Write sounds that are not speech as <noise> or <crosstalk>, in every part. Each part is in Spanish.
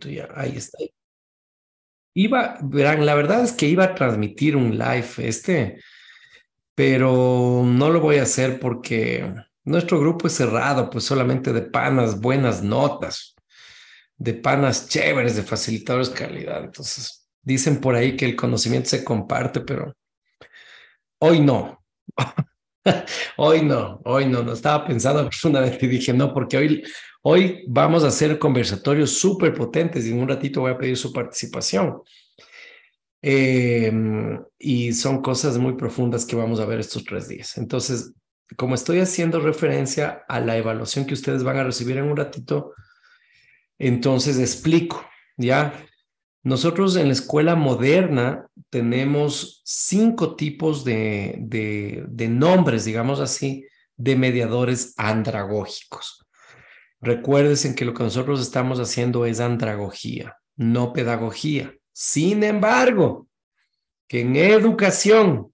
ya, ahí está. Iba, verán, la verdad es que iba a transmitir un live este, pero no lo voy a hacer porque nuestro grupo es cerrado, pues solamente de panas, buenas notas, de panas chéveres, de facilitadores calidad. Entonces, dicen por ahí que el conocimiento se comparte, pero hoy no. <laughs> hoy no, hoy no, no estaba pensando <laughs> vez y dije, no, porque hoy, Hoy vamos a hacer conversatorios súper potentes y en un ratito voy a pedir su participación. Em, y son cosas muy profundas que vamos a ver estos tres días. Entonces, como estoy haciendo referencia a la evaluación que ustedes van a recibir en un ratito, entonces explico, ¿ya? Nosotros en la escuela moderna tenemos cinco tipos de nombres, digamos así, de mediadores andragógicos. Recuérdense que lo que nosotros estamos haciendo es andragogía, no pedagogía. Sin embargo, que en educación,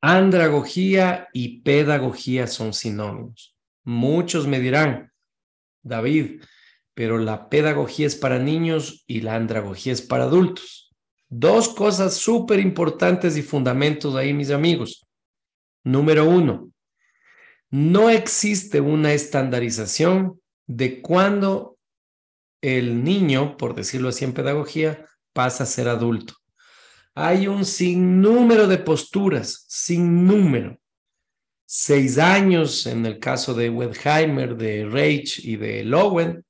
andragogía y pedagogía son sinónimos. Muchos me dirán, David, pero la pedagogía es para niños y la andragogía es para adultos. Dos cosas súper importantes y fundamentos ahí, mis amigos. Número uno, no existe una estandarización de cuándo el niño, por decirlo así en pedagogía, pasa a ser adulto. Hay un sinnúmero de posturas, sinnúmero. Seis años en el caso de Wedheimer, de Reich y de Lowen,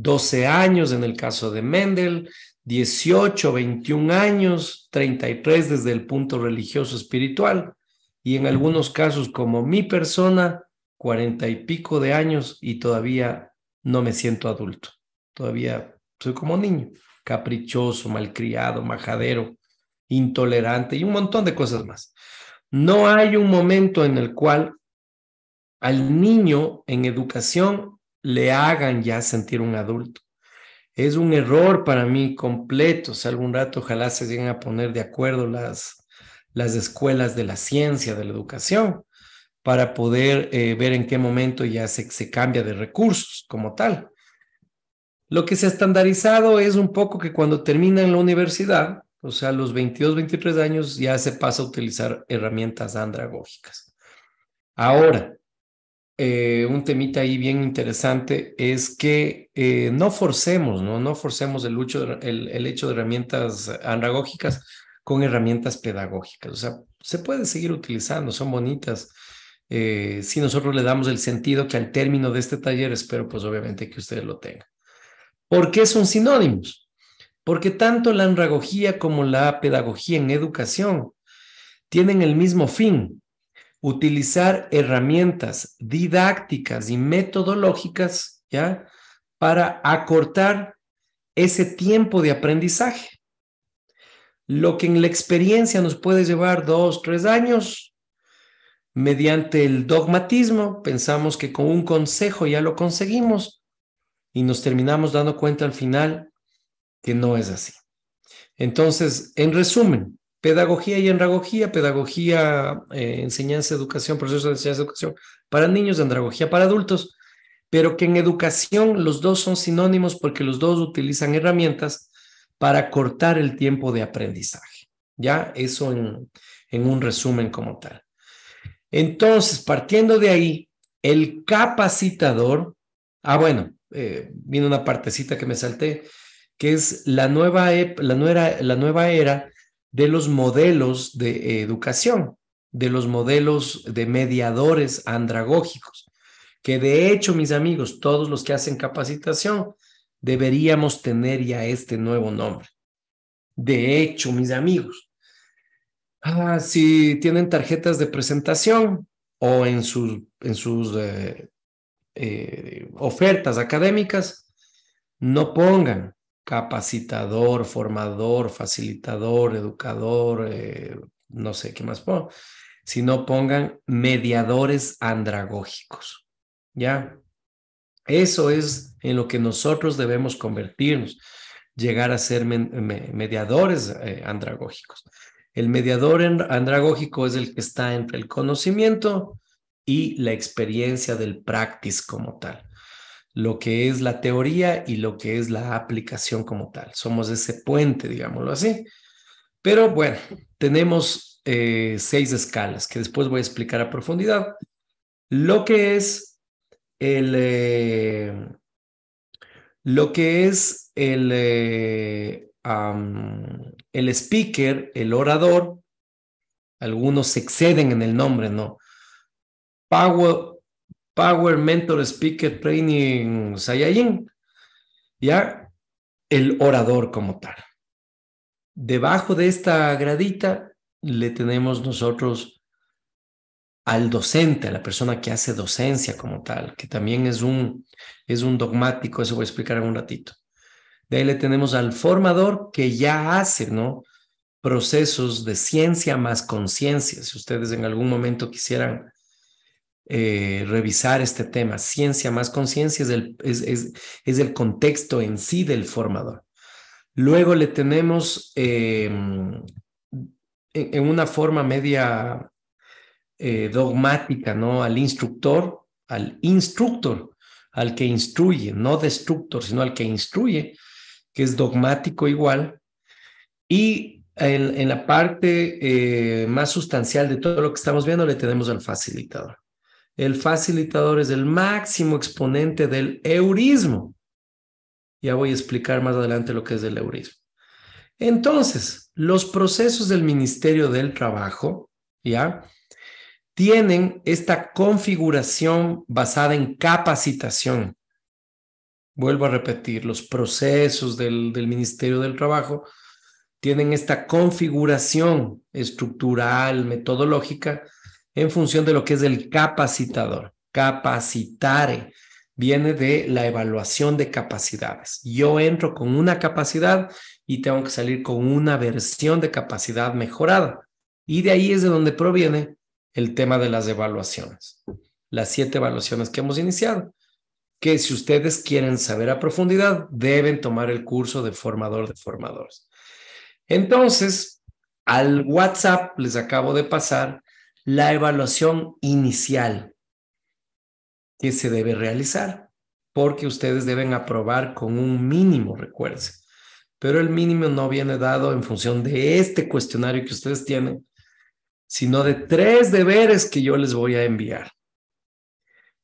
Doce años en el caso de Mendel, Dieciocho, veintiún años, treinta y tres desde el punto religioso espiritual, y en algunos casos como mi persona, cuarenta y pico de años y todavía no me siento adulto, todavía soy como niño, caprichoso, malcriado, majadero, intolerante y un montón de cosas más. No hay un momento en el cual al niño en educación le hagan ya sentir un adulto. Es un error para mí completo. O sea, algún rato ojalá se lleguen a poner de acuerdo las las escuelas de la ciencia, de la educación, para poder eh, ver en qué momento ya se, cambia de recursos como tal. Lo que se ha estandarizado es un poco que cuando terminan la universidad, o sea, los 22, 23 años, ya se pasa a utilizar herramientas andragógicas. Ahora, eh, un temita ahí bien interesante es que eh, no forcemos, ¿no? No forcemos el hecho de herramientas andragógicas con herramientas pedagógicas. O sea, se puede seguir utilizando, son bonitas. Eh, si nosotros le damos el sentido que al término de este taller espero pues obviamente que ustedes lo tengan. ¿Por qué son sinónimos? Porque tanto la andragogía como la pedagogía en educación tienen el mismo fin, utilizar herramientas didácticas y metodológicas, ¿ya? Para acortar ese tiempo de aprendizaje lo que en la experiencia nos puede llevar dos, tres años, mediante el dogmatismo, pensamos que con un consejo ya lo conseguimos y nos terminamos dando cuenta al final que no es así. Entonces, en resumen, pedagogía y andragogía, pedagogía, eh, enseñanza, educación, proceso de enseñanza, educación para niños, andragogía para adultos, pero que en educación los dos son sinónimos porque los dos utilizan herramientas para cortar el tiempo de aprendizaje. Ya, eso en, un resumen como tal. Entonces, partiendo de ahí, el capacitador, ah, bueno, eh, viene una partecita que me salté, que es la nueva, la nueva, la nueva era de los modelos de educación, de los modelos de mediadores andragógicos, que de hecho, mis amigos, todos los que hacen capacitación deberíamos tener ya este nuevo nombre. De hecho, mis amigos, ah, si tienen tarjetas de presentación o en sus, en sus eh, eh, ofertas académicas, no pongan capacitador, formador, facilitador, educador, eh, no sé qué más pongo, sino pongan mediadores andragógicos. ¿Ya? Eso es en lo que nosotros debemos convertirnos, llegar a ser mediadores eh, andragógicos. El mediador andragógico es el que está entre el conocimiento y la experiencia del practice como tal, lo que es la teoría y lo que es la aplicación como tal. Somos ese puente, digámoslo así. Pero bueno, tenemos eh, seis escalas que después voy a explicar a profundidad. Lo que es el, eh, lo que es el, eh, el speaker, el orador, algunos se exceden en el nombre, ¿no? Power, Power Mentor Speaker Training Sayayin. ya el orador como tal. Debajo de esta gradita le tenemos nosotros al docente, a la persona que hace docencia como tal, que también es un, es un dogmático, eso voy a explicar en un ratito. De ahí le tenemos al formador que ya hace, ¿no? Procesos de ciencia más conciencia. Si ustedes en algún momento quisieran eh, revisar este tema, ciencia más conciencia es el, es, es, el contexto en sí del formador. Luego le tenemos em, en, una forma media eh, dogmática, ¿no? Al instructor, al instructor, al que instruye, no destructor, sino al que instruye, que es dogmático igual. Y en, la parte eh, más sustancial de todo lo que estamos viendo le tenemos al facilitador. El facilitador es el máximo exponente del eurismo. Ya voy a explicar más adelante lo que es el eurismo. Entonces, los procesos del Ministerio del Trabajo, ¿ya? tienen esta configuración basada en capacitación. Vuelvo a repetir, los procesos del, Ministerio del Trabajo tienen esta configuración estructural, metodológica, en función de lo que es el capacitador. Capacitare viene de la evaluación de capacidades. Yo entro con una capacidad y tengo que salir con una versión de capacidad mejorada. Y de ahí es de donde proviene el tema de las evaluaciones, las siete evaluaciones que hemos iniciado, que si ustedes quieren saber a profundidad, deben tomar el curso de formador de formadores. Entonces, al WhatsApp les acabo de pasar la evaluación inicial que se debe realizar, porque ustedes deben aprobar con un mínimo, recuerden. Pero el mínimo no viene dado en función de este cuestionario que ustedes tienen, sino de tres deberes que yo les voy a enviar.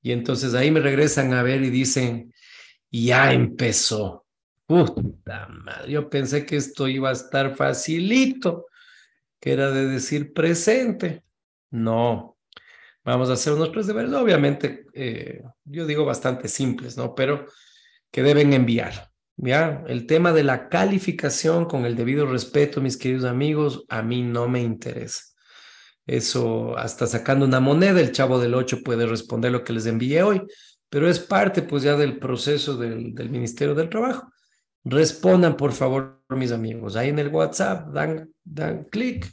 Y entonces ahí me regresan a ver y dicen, ya empezó. Puta madre, yo pensé que esto iba a estar facilito, que era de decir presente. No, vamos a hacer unos tres deberes, obviamente, eh, yo digo bastante simples, ¿no? Pero que deben enviar. Ya, el tema de la calificación con el debido respeto, mis queridos amigos, a mí no me interesa. Eso, hasta sacando una moneda, el chavo del 8 puede responder lo que les envié hoy, pero es parte pues ya del proceso del, Ministerio del Trabajo. Respondan, por favor, mis amigos. Ahí en el WhatsApp, dan, dan clic.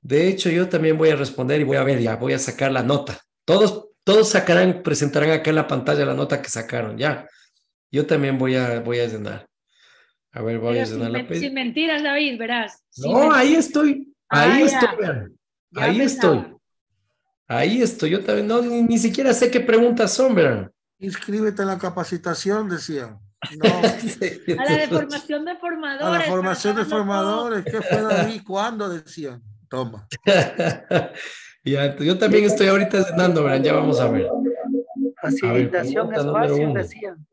De hecho, yo también voy a responder y voy a ver, ya voy a sacar la nota. Todos, todos sacarán, presentarán acá en la pantalla la nota que sacaron, ya. Yo también voy a, voy a llenar. A ver, voy a llenar la mentiras, David, verás. No, ahí estoy. Ah, ahí estoy, Ahí estoy. Ahí estoy. Yo también no, ni, siquiera sé qué preguntas son, ¿verdad? Inscríbete a la capacitación, decían. No. <laughs> A la de formación de formadores. A la formación de formadores. ¿Qué fue ahí? ¿Cuándo? Decían. Toma. <laughs> ya, yo también estoy ahorita cenando, ¿verdad? Ya vamos a ver. Facilitación es fácil, decían.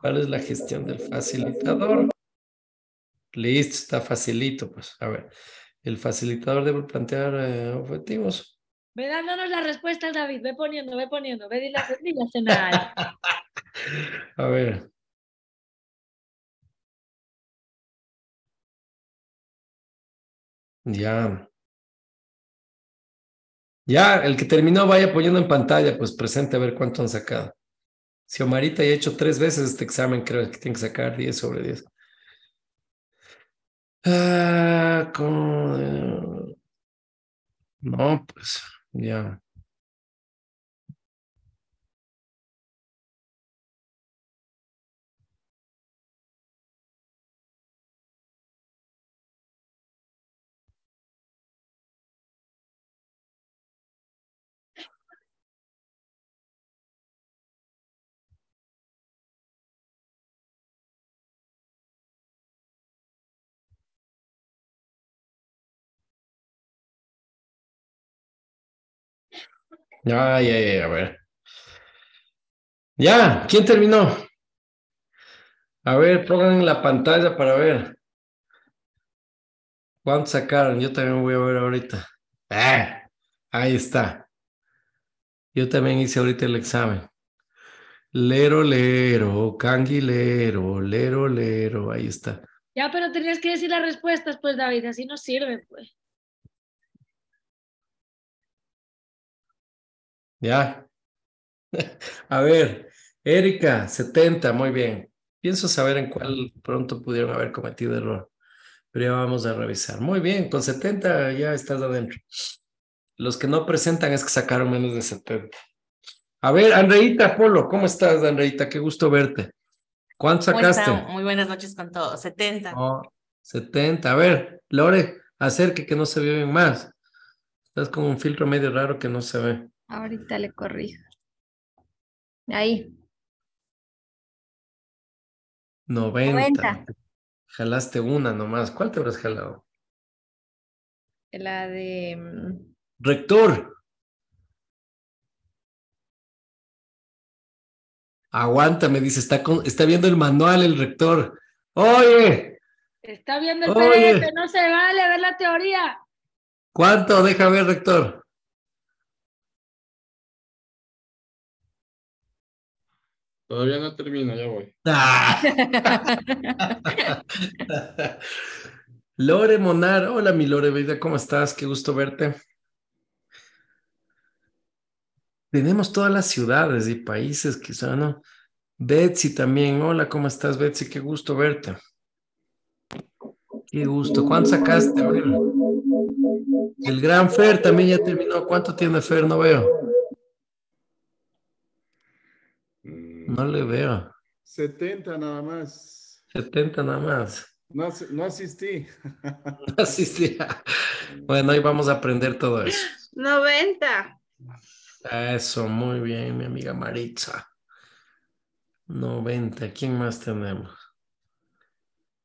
¿Cuál es la gestión del facilitador? Listo, está facilito, pues. A ver el facilitador debe plantear eh, objetivos. Ve dándonos la respuesta, David. Ve poniendo, ve poniendo, ve dile, nada. <laughs> A ver. Ya. Ya, el que terminó vaya poniendo en pantalla, pues presente a ver cuánto han sacado. Si Omarita ya ha hecho tres veces este examen, creo que tiene que sacar 10 sobre 10. Ah, ¿cómo? No, pues ya. Ah, ya, ya, ya, a ver. Ya, ¿quién terminó? A ver, pongan la pantalla para ver. ¿cuántos sacaron? Yo también voy a ver ahorita. ¡Ah! Ahí está. Yo también hice ahorita el examen. Lero, lero, canguilero, lero, lero, ahí está. Ya, pero tenías que decir las respuestas, pues, David, así no sirve, pues. Ya. <laughs> A ver, Erika, 70, muy bien. Pienso saber en cuál pronto pudieron haber cometido error, pero ya vamos a revisar. Muy bien, con 70 ya estás adentro. Los que no presentan es que sacaron menos de 70. A ver, Andreita Polo, ¿cómo estás, Andreita? Qué gusto verte. ¿Cuánto sacaste? Muy buenas noches con todos, 70. 70. A ver, Lore, acerque que no se ve bien más. Estás con un filtro medio raro que no se ve. Ahorita le corrijo. Ahí. 90. Jalaste una nomás. ¿Cuál te habrás jalado? La de... Mm, rector. Aguanta, me dice, está, está viendo el manual el rector. Oye. Está viendo el PDF, no se vale ver la teoría. ¿Cuánto? Deja ver, rector. Todavía no termino, ya voy. <laughs> Lore Monar, hola mi Lore Bella, ¿cómo estás? Qué gusto verte. Tenemos todas las ciudades y países, quizá, ¿no? Betsy también, hola, ¿cómo estás, Betsy? Qué gusto verte. Qué gusto. ¿Cuánto sacaste, El gran Fer también ya terminó. ¿Cuánto tiene Fer? No veo. No le veo. 70 nada más. 70 nada más. No, asistí. <laughs> No asistí. Bueno, ahí vamos a aprender todo eso. 90. Eso, muy bien, mi amiga Maritza. 90. ¿Quién más tenemos?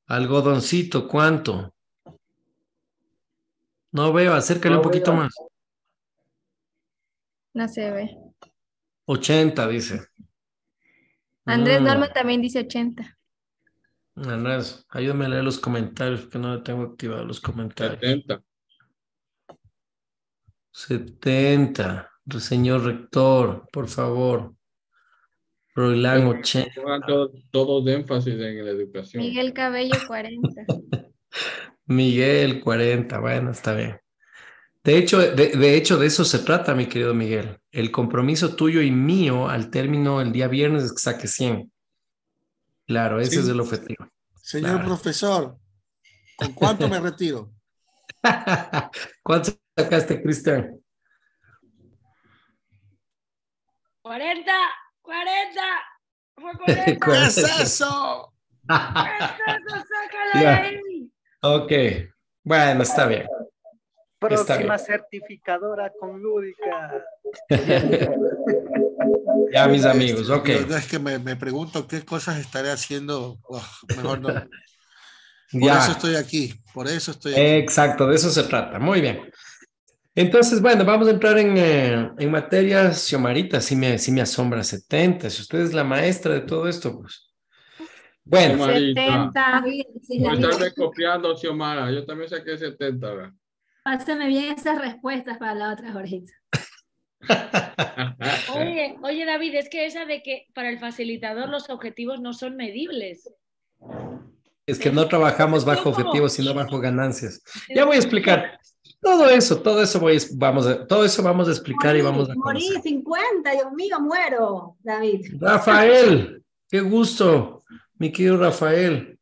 Algodoncito, ¿cuánto? No veo, acércale un poquito más. No se ve. 80, dice. Andrés mm. Norma también dice 80. Andrés, ayúdame a leer los comentarios, que no tengo activado los comentarios. 70. 70. Señor rector, por favor. Roilán 80. Todos de énfasis en la educación. Miguel Cabello 40. <laughs> Miguel 40, bueno, está bien. De hecho, de, hecho, de eso se trata, mi querido Miguel. El compromiso tuyo y mío al término el día viernes es que saque 100. Claro, ese es el objetivo. Señor profesor, ¿con cuánto me retiro? <laughs> ¿Cuánto sacaste, Cristian? 40, 40. <laughs> <laughs> ¿Qué es eso? ¿Qué es eso? Ok, bueno, está bien. Próxima certificadora con Lúdica. <laughs> ya, mis amigos, ok. Este, es que me, pregunto qué cosas estaré haciendo. Oh, mejor no. Por ya. eso estoy aquí, por eso estoy aquí. Exacto, de eso se trata. Muy bien. Entonces, bueno, vamos a entrar en, eh, materia, Xiomarita, si me, si me asombra 70, si usted es la maestra de todo esto, pues. Bueno. 70. Ah, estás copiando, Xiomara, yo también saqué 70, ¿verdad? Pásame bien esas respuestas para la otra, Jorgita. <laughs> oye, David, es que esa de que para el facilitador los objetivos no son medibles. Es que no trabajamos bajo objetivos, sino bajo ganancias. Ya voy a explicar. Todo eso, todo eso vamos a, todo eso vamos a explicar y vamos a Morí 50, Dios mío, muero, David. Rafael, qué gusto, mi querido Rafael.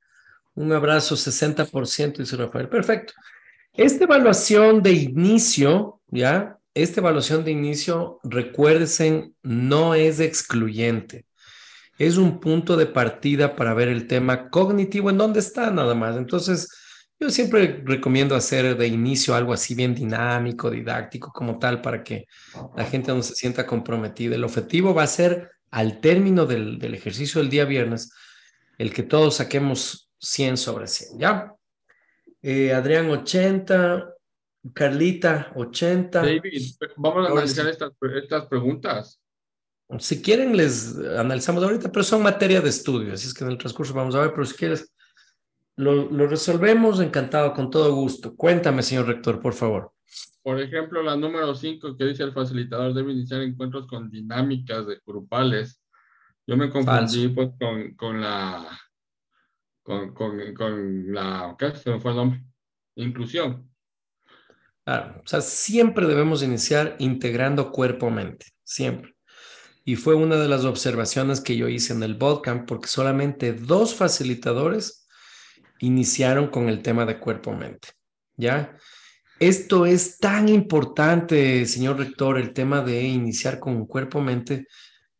Un abrazo 60%, dice Rafael. Perfecto. Esta evaluación de inicio, ¿ya? Esta evaluación de inicio, recuérdense, no es excluyente. Es un punto de partida para ver el tema cognitivo en dónde está nada más. Entonces, yo siempre recomiendo hacer de inicio algo así bien dinámico, didáctico, como tal, para que la gente no se sienta comprometida. El objetivo va a ser al término del, del ejercicio del día viernes, el que todos saquemos 100 sobre 100, ¿ya? Eh, Adrián 80, Carlita 80. David, vamos a analizar estas, preguntas. Si quieren, les analizamos ahorita, pero son materia de estudio, así es que en el transcurso vamos a ver, pero si quieres, lo, resolvemos encantado, con todo gusto. Cuéntame, señor rector, por favor. Por ejemplo, la número 5 que dice el facilitador debe iniciar encuentros con dinámicas de grupales. Yo me confundí pues, con, la, con, la, ¿qué? Se me fue el nombre, inclusión. Claro, o sea, siempre debemos iniciar integrando cuerpo-mente, siempre. Y fue una de las observaciones que yo hice en el bootcamp, porque solamente dos facilitadores iniciaron con el tema de cuerpo-mente, ¿ya? Esto es tan importante, señor rector, el tema de iniciar con cuerpo-mente,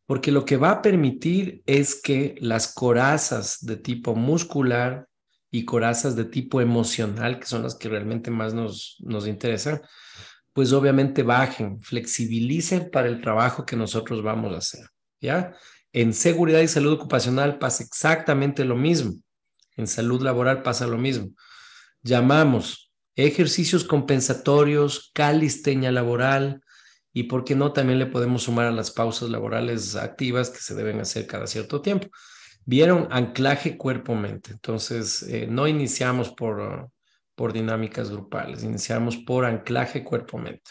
porque lo que va a permitir es que las corazas de tipo muscular y corazas de tipo emocional, que son las que realmente más nos, nos interesan, pues obviamente bajen, flexibilicen para el trabajo que nosotros vamos a hacer, ¿ya? En seguridad y salud ocupacional pasa exactamente lo mismo. En salud laboral pasa lo mismo. Llamamos ejercicios compensatorios, calisteña laboral, y por qué no también le podemos sumar a las pausas laborales activas que se deben hacer cada cierto tiempo. Vieron anclaje cuerpo-mente, entonces eh, no iniciamos por, ah, por dinámicas grupales, iniciamos por anclaje cuerpo-mente.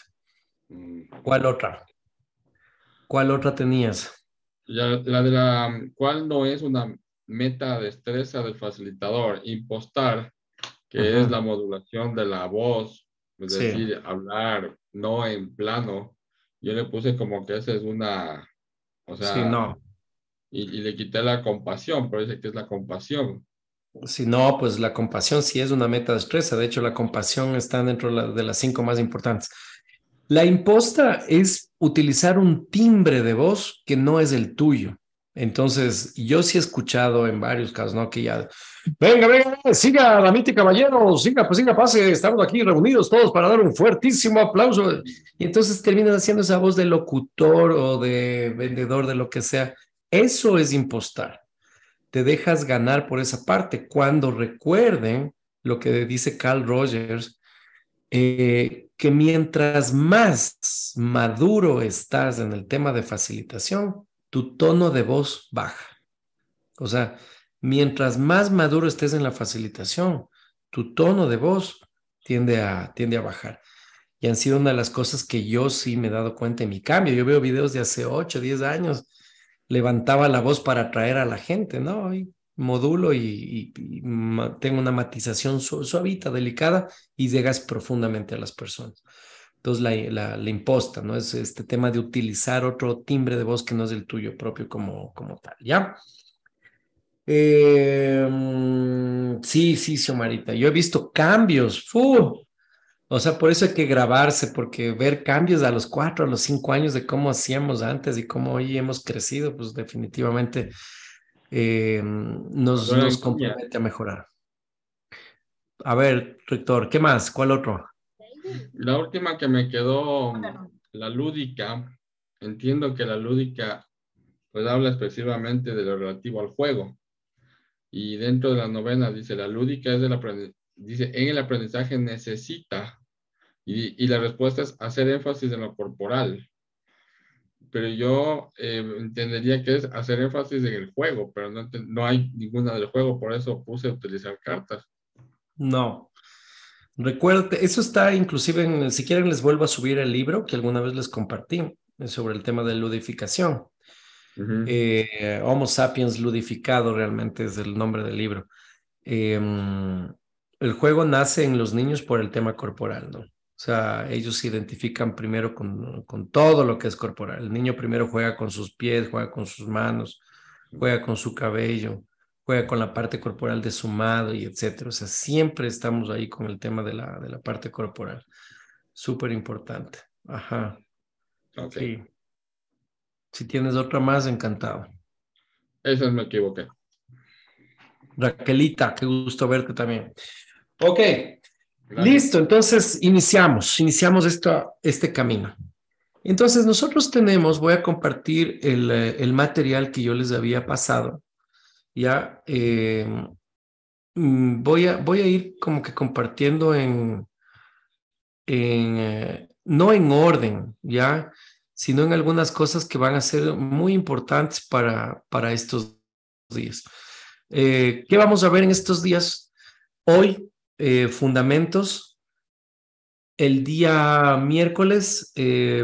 Mm. ¿Cuál otra? ¿Cuál otra tenías? Ya, la de la cual no es una meta destreza del facilitador, impostar, que es la modulación de la voz, es decir, hablar no en plano, yo le puse como que esa es una, o sea, sí, no. y, le quité la compasión, pero dice que es la compasión. Si no, pues la compasión sí es una meta de destreza. De hecho, la compasión está dentro de las cinco más importantes. La imposta es utilizar un timbre de voz que no es el tuyo. Entonces, yo sí he escuchado en varios casos, ¿no? Que ya, venga, venga, siga, la mítica, caballero, siga, pues siga, pase, estamos aquí reunidos todos para dar un fuertísimo aplauso. Y entonces terminan haciendo esa voz de locutor o de vendedor, de lo que sea. Eso es impostar. Te dejas ganar por esa parte. Cuando recuerden lo que dice Carl Rogers, eh, que mientras más maduro estás en el tema de facilitación, tu tono de voz baja. O sea, mientras más maduro estés en la facilitación, tu tono de voz tiende a, tiende a bajar. Y han sido una de las cosas que yo sí me he dado cuenta en mi cambio. Yo veo videos de hace 8, 10 años, levantaba la voz para atraer a la gente, ¿no? Y modulo y, tengo una matización suavita, delicada y llegas profundamente a las personas. Entonces la, la, imposta, ¿no? Es este tema de utilizar otro timbre de voz que no es el tuyo propio como, como tal, ¿ya? Em, sí, sí, Xiomarita. Yo he visto cambios, ¡fu! O sea, por eso hay que grabarse, porque ver cambios a los cuatro, a los cinco años de cómo hacíamos antes y cómo hoy hemos crecido, pues definitivamente em, nos, nos, compromete a mejorar. A ver, rector, ¿qué más? ¿Cuál otro? La última que me quedó, la lúdica. Entiendo que la lúdica pues habla expresivamente de lo relativo al juego. Y dentro de la novena dice, la lúdica es del dice, en el aprendizaje necesita. Y, la respuesta es hacer énfasis en lo corporal. Pero yo eh, entendería que es hacer énfasis en el juego, pero no, hay ninguna del juego, por eso puse a utilizar cartas. No, Recuerde, eso está inclusive en, si quieren les vuelvo a subir el libro que alguna vez les compartí sobre el tema de ludificación. Eh, Homo sapiens ludificado realmente es el nombre del libro. Em, el juego nace en los niños por el tema corporal, ¿no? O sea, ellos se identifican primero con, todo lo que es corporal. El niño primero juega con sus pies, juega con sus manos, juega con su cabello, juega con la parte corporal de sumado y etcétera. O sea, siempre estamos ahí con el tema de la, de la parte corporal. Súper importante. Ajá. Okay. Si tienes otra más, encantado. Eso me equivoqué. Raquelita, qué gusto verte también. Ok. Listo, entonces iniciamos, iniciamos esto, este camino. Entonces nosotros tenemos, voy a compartir el, eh, el material que yo les había pasado ¿ya? Eh, mm, voy, a, voy a ir como que compartiendo en, eh, no en orden, ¿ya? Sino en algunas cosas que van a ser muy importantes para, para estos días. Eh, ¿Qué vamos a ver en estos días? Hoy, fundamentos. El día miércoles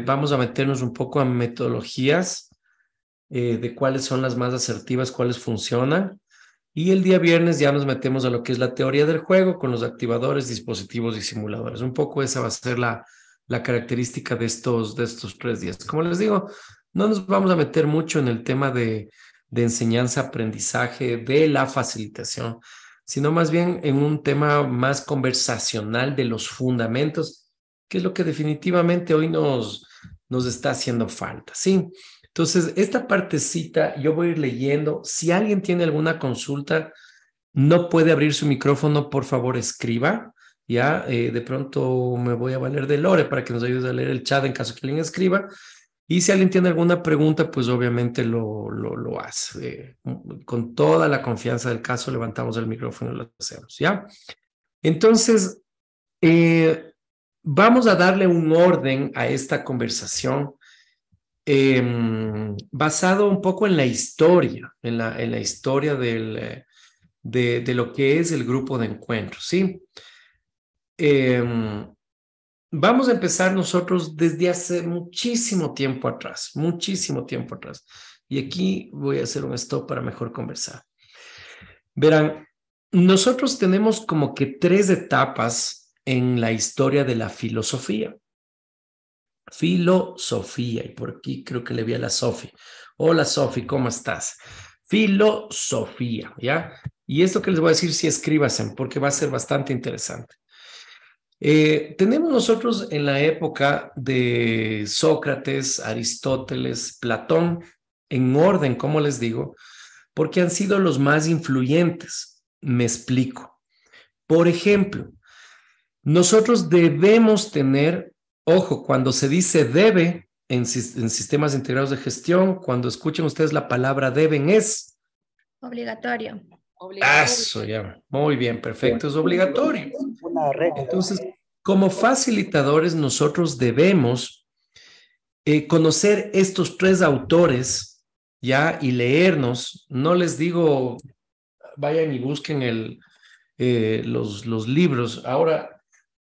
vamos a meternos un poco a metodologías eh, de cuáles son las más asertivas, cuáles funcionan. Y el día viernes ya nos metemos a lo que es la teoría del juego con los activadores, dispositivos y simuladores. Un poco esa va a ser la, característica de estos, de estos tres días. Como les digo, no nos vamos a meter mucho en el tema de, de enseñanza-aprendizaje, de la facilitación, sino más bien en un tema más conversacional de los fundamentos, que es lo que definitivamente hoy nos, nos está haciendo falta. Sí, entonces, esta partecita yo voy a ir leyendo. Si alguien tiene alguna consulta, no puede abrir su micrófono, por favor escriba. Ya, eh, de pronto me voy a valer de Lore para que nos ayude a leer el chat en caso que alguien escriba. Y si alguien tiene alguna pregunta, pues obviamente lo, lo, hace. Mm, con toda la confianza del caso, levantamos el micrófono y lo hacemos, ¿ya? Entonces, eh, vamos a darle un orden a esta conversación Em, basado un poco en la historia, en la, historia del, eh, de, lo que es el grupo de encuentro, ¿sí? Em, vamos a empezar nosotros desde hace muchísimo tiempo atrás, muchísimo tiempo atrás. Y aquí voy a hacer un stop para mejor conversar. Verán, nosotros tenemos como que tres etapas en la historia de la filosofía filosofía. Y por aquí creo que le vi a la Sofi. Hola Sofi, ¿cómo estás? Filosofía, ¿ya? Y esto que les voy a decir, si escríbasen, porque va a ser bastante interesante. Eh, tenemos nosotros en la época de Sócrates, Aristóteles, Platón, en orden, como les digo, porque han sido los más influyentes. Me explico. Por ejemplo, nosotros debemos tener Ojo, cuando se dice debe en, sistemas integrados de gestión, cuando escuchen ustedes la palabra deben es... Obligatorio. Eso, ya. Muy bien, perfecto, es obligatorio. Entonces, como facilitadores, nosotros debemos eh, conocer estos tres autores, ya, y leernos. No les digo, vayan y busquen eh, los, los libros. Ahora,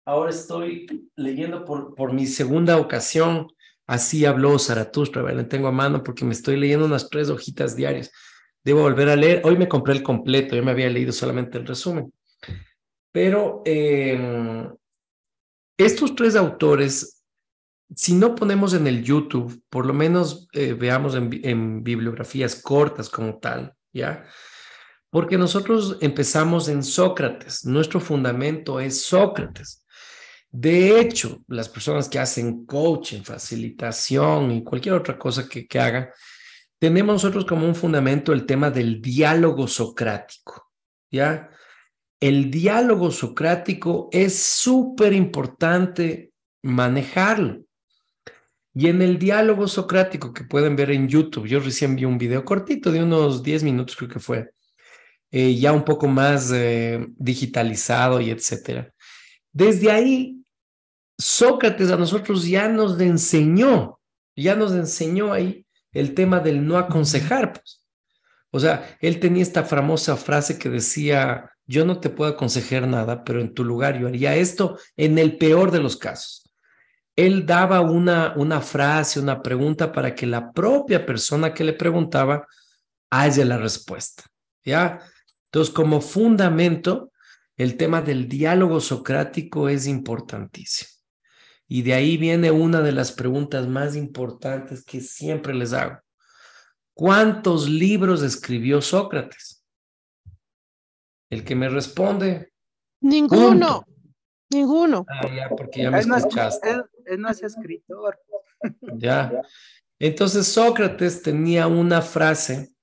Ahora estoy leyendo por, por mi segunda ocasión. Así habló Zaratustra, La tengo a mano porque me estoy leyendo unas tres hojitas diarias. Debo volver a leer. Hoy me compré el completo, yo me había leído solamente el resumen. Pero em, estos tres autores, si no ponemos en el YouTube, por lo menos eh, veamos en, bibliografías cortas como tal, ¿ya? Porque nosotros empezamos en Sócrates, nuestro fundamento es Sócrates. De hecho, las personas que hacen coaching, facilitación y cualquier otra cosa que, hagan, tenemos nosotros como un fundamento el tema del diálogo socrático, ¿ya? El diálogo socrático es súper importante manejarlo. Y en el diálogo socrático que pueden ver en YouTube, yo recién vi un video cortito de unos 10 minutos creo que fue, eh, ya un poco más eh, digitalizado y etcétera. Desde ahí Sócrates a nosotros ya nos enseñó, ya nos enseñó ahí el tema del no aconsejar. Pues. O sea, él tenía esta famosa frase que decía, yo no te puedo aconsejar nada, pero en tu lugar yo haría esto en el peor de los casos. Él daba una, una frase, una pregunta para que la propia persona que le preguntaba haya la respuesta. ¿Ya? Entonces, como fundamento, el tema del diálogo socrático es importantísimo. Y de ahí viene una de las preguntas más importantes que siempre les hago. ¿Cuántos libros escribió Sócrates? El que me responde. Ninguno. Ninguno. Ah, ya, porque ya me escuchaste. él, no es escritor. Ya. Entonces Sócrates tenía una frase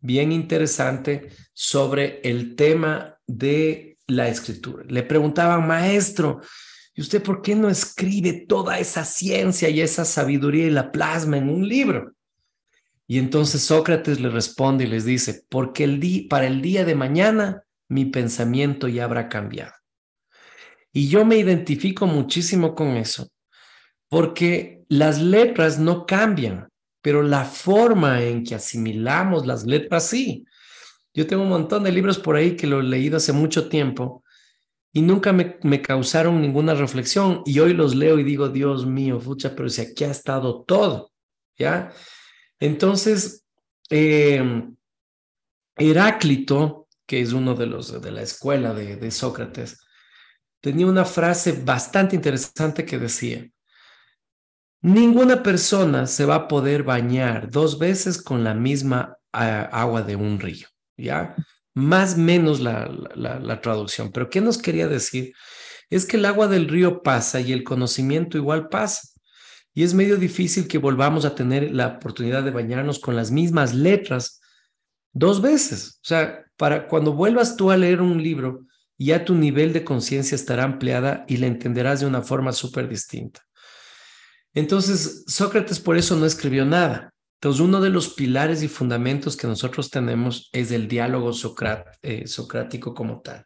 bien interesante sobre el tema de la escritura. Le preguntaba maestro, ¿Y usted por qué no escribe toda esa ciencia y esa sabiduría y la plasma en un libro? Y entonces Sócrates le responde y les dice, porque para el día de mañana mi pensamiento ya habrá cambiado. Y yo me identifico muchísimo con eso, porque las letras no cambian, pero la forma en que asimilamos las letras sí. Yo tengo un montón de libros por ahí que lo he leído hace mucho tiempo y nunca me, causaron ninguna reflexión. Y hoy los leo y digo, Dios mío, fucha, pero si aquí ha estado todo, ¿ya? Entonces, em, Heráclito, que es uno de los de la escuela de, Sócrates, tenía una frase bastante interesante que decía, ninguna persona se va a poder bañar dos veces con la misma eh, agua de un río, ¿ya? más menos la, la traducción. Pero ¿qué nos quería decir? Es que el agua del río pasa y el conocimiento igual pasa. Y es medio difícil que volvamos a tener la oportunidad de bañarnos con las mismas letras dos veces. O sea, para cuando vuelvas tú a leer un libro, ya tu nivel de conciencia estará ampliada y la entenderás de una forma súper distinta. Entonces, Sócrates por eso no escribió nada, entonces, uno de los pilares y fundamentos que nosotros tenemos es el diálogo eh, socrático como tal.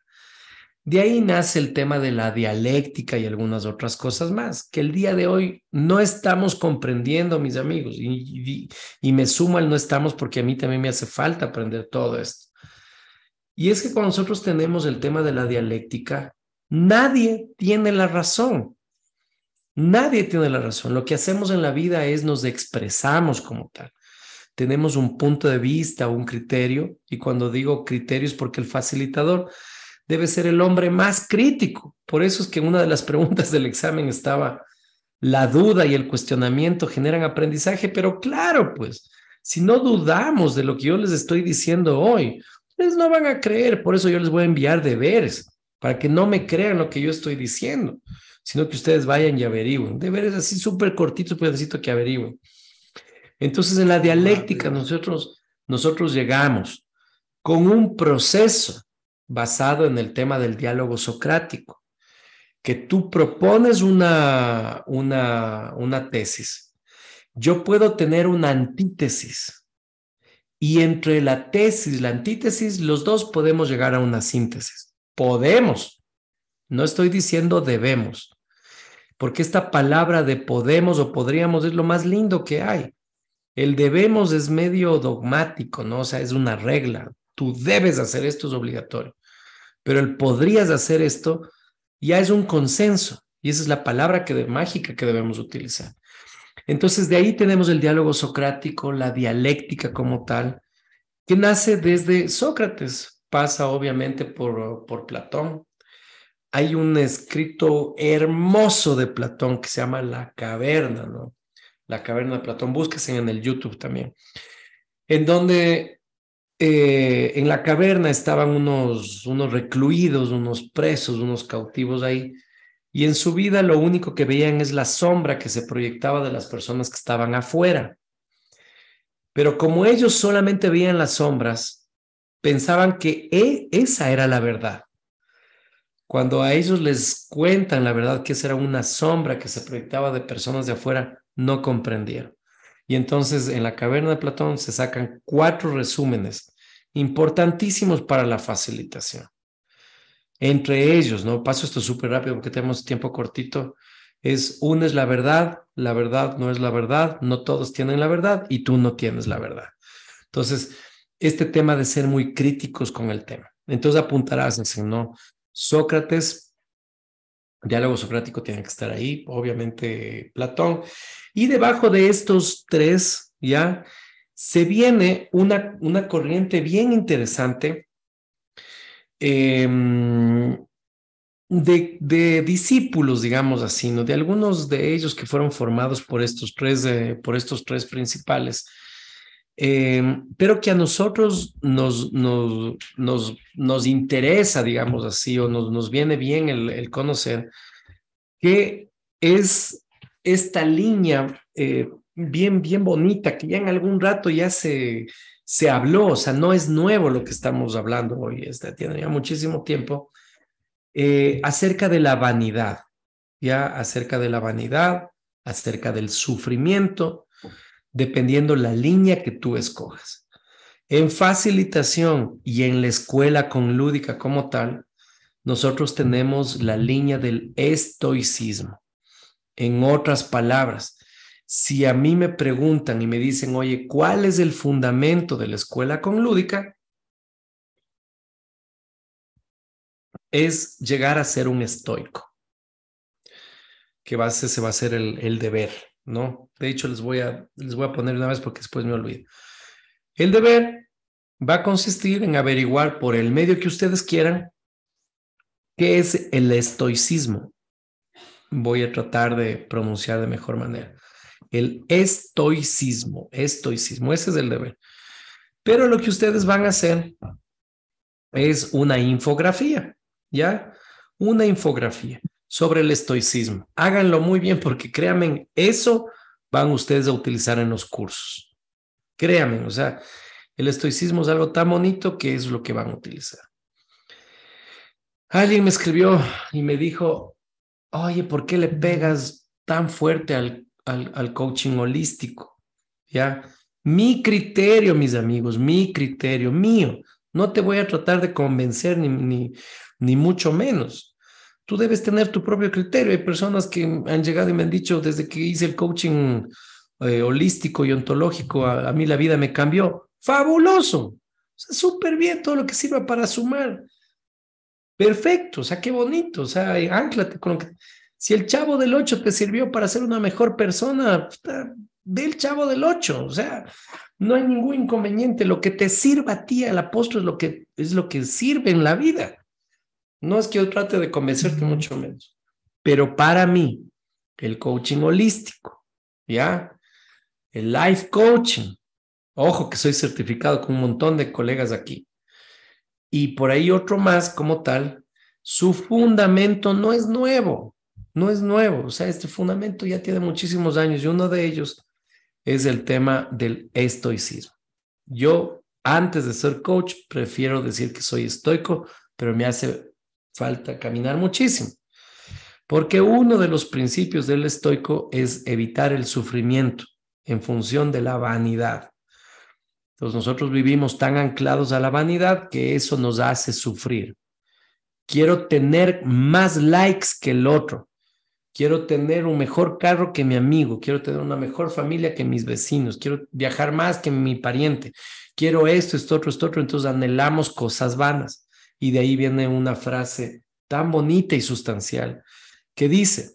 De ahí nace el tema de la dialéctica y algunas otras cosas más, que el día de hoy no estamos comprendiendo, mis amigos, y, y me sumo al no estamos porque a mí también me hace falta aprender todo esto. Y es que cuando nosotros tenemos el tema de la dialéctica, nadie tiene la razón. Nadie tiene la razón. Lo que hacemos en la vida es nos expresamos como tal. Tenemos un punto de vista, un criterio, y cuando digo criterio es porque el facilitador debe ser el hombre más crítico. Por eso es que una de las <laughs> preguntas del examen estaba, la duda y el cuestionamiento generan aprendizaje, pero claro, pues, si no dudamos de lo que yo les estoy diciendo hoy, ustedes no van a creer, por eso yo les voy a enviar deberes, para que no me crean lo que yo estoy diciendo sino que ustedes vayan y averigüen. Deberes así súper cortito, pero pues necesito que averigüen. Entonces, en la dialéctica nosotros, nosotros llegamos con un proceso basado en el tema del diálogo socrático, que tú propones una, una, una tesis. Yo puedo tener una antítesis y entre la tesis y la antítesis, los dos podemos llegar a una síntesis. Podemos. No estoy diciendo debemos porque esta palabra de podemos o podríamos es lo más lindo que hay. El debemos es medio dogmático, ¿no? O sea, es una regla. Tú debes hacer esto, es obligatorio. Pero el podrías hacer esto ya es un consenso. Y esa es la palabra que de, mágica que debemos utilizar. Entonces, de ahí tenemos el diálogo socrático, la dialéctica como tal, que nace desde Sócrates, pasa obviamente por, por Platón, hay un escrito hermoso de Platón que se llama La Caverna, ¿no? La Caverna de Platón, búsquese en el YouTube también, en donde eh, en la caverna estaban unos, unos recluidos, unos presos, unos cautivos ahí, y en su vida lo único que veían es la sombra que se proyectaba de las personas que estaban afuera. Pero como ellos solamente veían las sombras, pensaban que e, esa era la verdad. Cuando a ellos les cuentan la verdad que esa era una sombra que se proyectaba de personas de afuera, no comprendieron. Y entonces en la caverna de Platón se sacan cuatro resúmenes importantísimos para la facilitación. Entre ellos, ¿no? Paso esto súper rápido porque tenemos tiempo cortito. Es una es la verdad, la verdad no es la verdad, no todos tienen la verdad y tú no tienes la verdad. Entonces, este tema de ser muy críticos con el tema. Entonces apuntarás, dicen, no, Sócrates, diálogo socrático tiene que estar ahí, obviamente Platón. Y debajo de estos tres, ya, se viene una, una corriente bien interesante em, de, discípulos, digamos así, ¿no? De algunos de ellos que fueron formados por estos tres, eh, por estos tres principales Em, pero que a nosotros nos, nos, nos, interesa, digamos así, o nos, nos viene bien el, conocer, que es esta línea eh, bien, bien bonita, que ya en algún rato ya se, se habló, o sea, no es nuevo lo que estamos hablando hoy, este, tiene ya muchísimo tiempo, eh, acerca de la vanidad, ya acerca de la vanidad, acerca del sufrimiento, dependiendo la línea que tú escojas. En facilitación y en la escuela con lúdica como tal, nosotros tenemos la línea del estoicismo. En otras palabras, si a mí me preguntan y me dicen, oye, ¿cuál es el fundamento de la escuela con lúdica? Es llegar a ser un estoico, que base se va a ser el deber, ¿no? De hecho, les voy a, les voy a poner una vez porque después me olvido. El deber va a consistir en averiguar por el medio que ustedes quieran qué es el estoicismo. Voy a tratar de pronunciar de mejor manera. El estoicismo, estoicismo, ese es el deber. Pero lo que ustedes van a hacer es una infografía, ¿ya? Una infografía sobre el estoicismo. Háganlo muy bien porque créanme, eso van ustedes a utilizar en los cursos. Créanme, o sea, el estoicismo es algo tan bonito que es lo que van a utilizar. Alguien me escribió y me dijo, oye, ¿por qué le pegas tan fuerte al, al, coaching holístico? ¿Ya? Mi criterio, mis amigos, mi criterio mío. No te voy a tratar de convencer ni, ni, ni mucho menos tú debes tener tu propio criterio. Hay personas que han llegado y me han dicho, desde que hice el coaching eh, holístico y ontológico, a, mí la vida me cambió. Fabuloso. O sea, súper bien todo lo que sirva para sumar. Perfecto, o sea, qué bonito, o sea, eh, anclate con lo que... Si el chavo del 8 te sirvió para ser una mejor persona, ve el chavo del 8, o sea, no hay ningún inconveniente, lo que te sirva a ti al apóstol es lo que es lo que sirve en la vida. No es que yo trate de convencerte, mucho menos. Pero para mí, el coaching holístico, ¿ya? El life coaching. Ojo que soy certificado con un montón de colegas aquí. Y por ahí otro más como tal, su fundamento no es nuevo, no es nuevo. O sea, este fundamento ya tiene muchísimos años y uno de ellos es el tema del estoicismo. Yo, antes de ser coach, prefiero decir que soy estoico, pero me hace falta caminar muchísimo. Porque uno de los principios del estoico es evitar el sufrimiento en función de la vanidad. Entonces nosotros vivimos tan anclados a la vanidad que eso nos hace sufrir. Quiero tener más likes que el otro. Quiero tener un mejor carro que mi amigo. Quiero tener una mejor familia que mis vecinos. Quiero viajar más que mi pariente. Quiero esto, esto otro, esto otro. Entonces anhelamos cosas vanas. Y de ahí viene una frase tan bonita y sustancial que dice,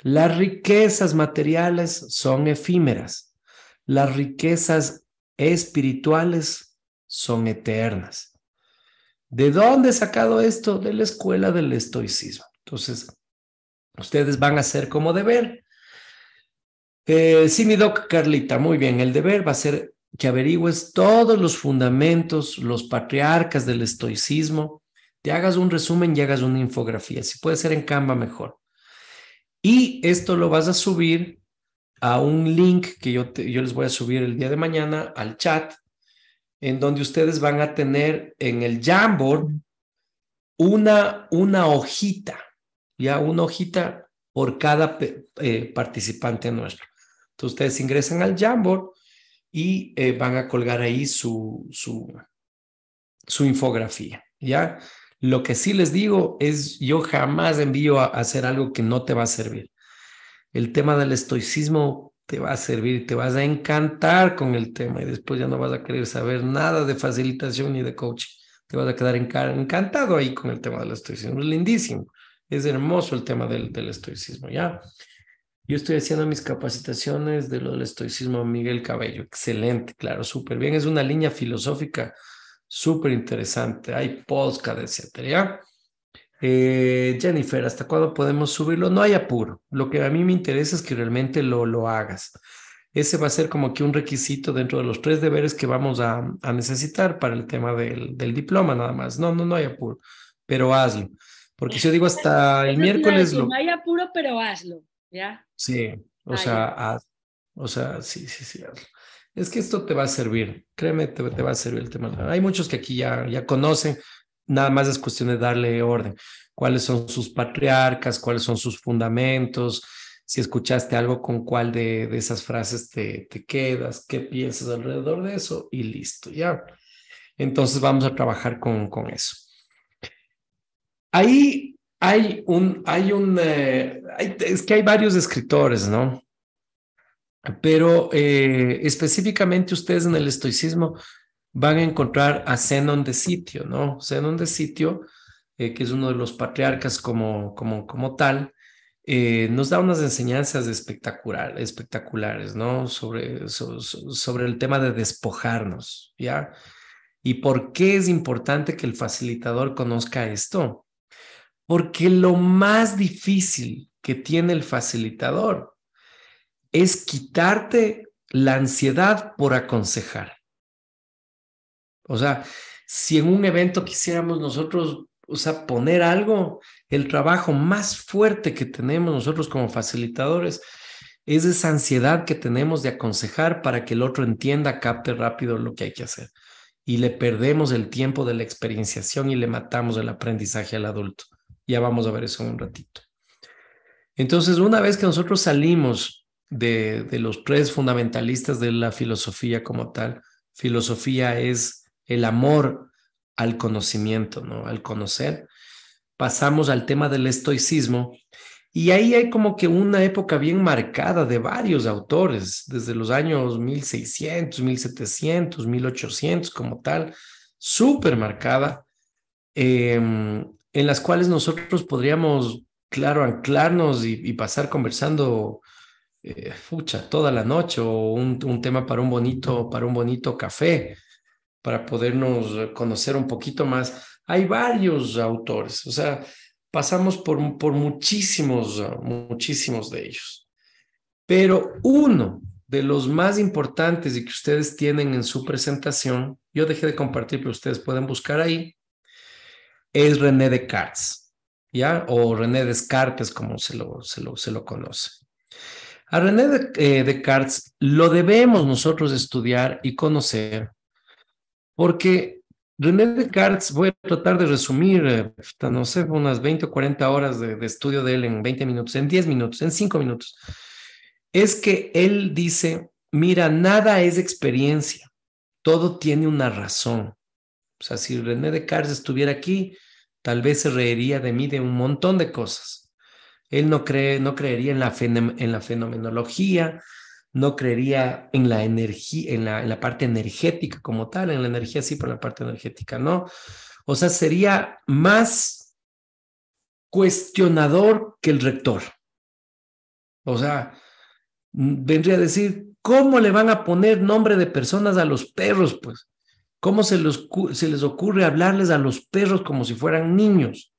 las riquezas materiales son efímeras, las riquezas espirituales son eternas. ¿De dónde he sacado esto? De la escuela del estoicismo. Entonces, ustedes van a hacer como deber. Eh, sí, mi doc Carlita, muy bien, el deber va a ser que averigües todos los fundamentos, los patriarcas del estoicismo, te hagas un resumen y hagas una infografía. Si puede ser en Canva, mejor. Y esto lo vas a subir a un link que yo, yo les voy a subir el día de mañana al chat, en donde ustedes van a tener en el Jamboard una, una hojita, ya una hojita por cada eh, participante nuestro. Entonces ustedes ingresan al Jamboard y eh, van a colgar ahí su, su, su infografía, ¿ya? Lo que sí les digo es, yo jamás envío a hacer algo que no te va a servir. El tema del estoicismo te va a servir, te vas a encantar con el tema y después ya no vas a querer saber nada de facilitación ni de coaching. Te vas a quedar encantado ahí con el tema del estoicismo. Es lindísimo, es hermoso el tema del, del estoicismo, ¿ya? Yo estoy haciendo mis capacitaciones de lo del estoicismo Miguel Cabello. Excelente, claro, súper bien. Es una línea filosófica súper interesante. Hay podcast, etcétera. Eh, Jennifer, ¿hasta cuándo podemos subirlo? No hay apuro. Lo que a mí me interesa es que realmente lo, lo hagas. Ese va a ser como que un requisito dentro de los tres deberes que vamos a, necesitar para el tema del, del, diploma, nada más. No, no, no hay apuro, pero hazlo. Porque si yo digo hasta <laughs> el miércoles. Lo... No hay apuro, pero hazlo, ¿ya? Sí, o sea, hazlo. o sea, sí, sí, sí, hazlo es que esto te va a servir, créeme, te, va a servir el tema. Hay muchos que aquí ya, ya conocen, nada más es cuestión de darle orden, cuáles son sus patriarcas, cuáles son sus fundamentos, si escuchaste algo con cuál de, esas frases te, te, quedas, qué piensas alrededor de eso y listo, ya. Entonces vamos a trabajar con, con eso. Ahí hay un, hay un, eh, es que hay varios escritores, ¿no? Pero eh, específicamente ustedes en el estoicismo van a encontrar a Zenon de Sitio, ¿no? Zenon de Sitio, eh, que es uno de los patriarcas como, como, como tal, eh, nos da unas enseñanzas espectaculares, ¿no? Sobre, sobre el tema de despojarnos, ¿ya? ¿Y por qué es importante que el facilitador conozca esto? Porque lo más difícil que tiene el facilitador es quitarte la ansiedad por aconsejar. O sea, si en un evento quisiéramos nosotros, o sea, poner algo, el trabajo más fuerte que tenemos nosotros como facilitadores es esa ansiedad que tenemos de aconsejar para que el otro entienda, capte rápido lo que hay que hacer. Y le perdemos el tiempo de la experienciación y le matamos el aprendizaje al adulto. Ya vamos a ver eso en un ratito. Entonces, una vez que nosotros salimos de, los tres fundamentalistas de la filosofía como tal. Filosofía es el amor al conocimiento, ¿no? Al conocer. Pasamos al tema del estoicismo y ahí hay como que una época bien marcada de varios autores, desde los años 1600, 1700, 1800 como tal, súper marcada, em, en las cuales nosotros podríamos, claro, anclarnos y pasar conversando fucha, eh, toda la noche o un, tema para un bonito, para un bonito café, para podernos conocer un poquito más. Hay varios autores, o sea, pasamos por, por muchísimos, muchísimos de ellos. Pero uno de los más importantes y que ustedes tienen en su presentación, yo dejé de compartir, pero ustedes pueden buscar ahí, es René Descartes, ¿ya? O René Descartes, como se lo, se lo, se lo conoce. A René Descartes eh, lo debemos nosotros estudiar y conocer, porque René Descartes, voy a tratar de resumir, eh, no sé, unas 20 o 40 horas de, estudio de él en 20 minutos, en 10 minutos, en 5 minutos, es que él dice, mira, nada es experiencia, todo tiene una razón. O sea, si René Descartes estuviera aquí, tal vez se reiría de mí de un montón de cosas él no, cree, no creería en la, en la fenomenología, no creería en la energía, en la, parte energética como tal, en la energía sí, pero en la parte energética no. O sea, sería más cuestionador que el rector. O sea, mm, vendría a decir, ¿cómo le van a poner nombre de personas a los perros? Pues, ¿cómo se les ocurre hablarles a los perros como si fueran niños?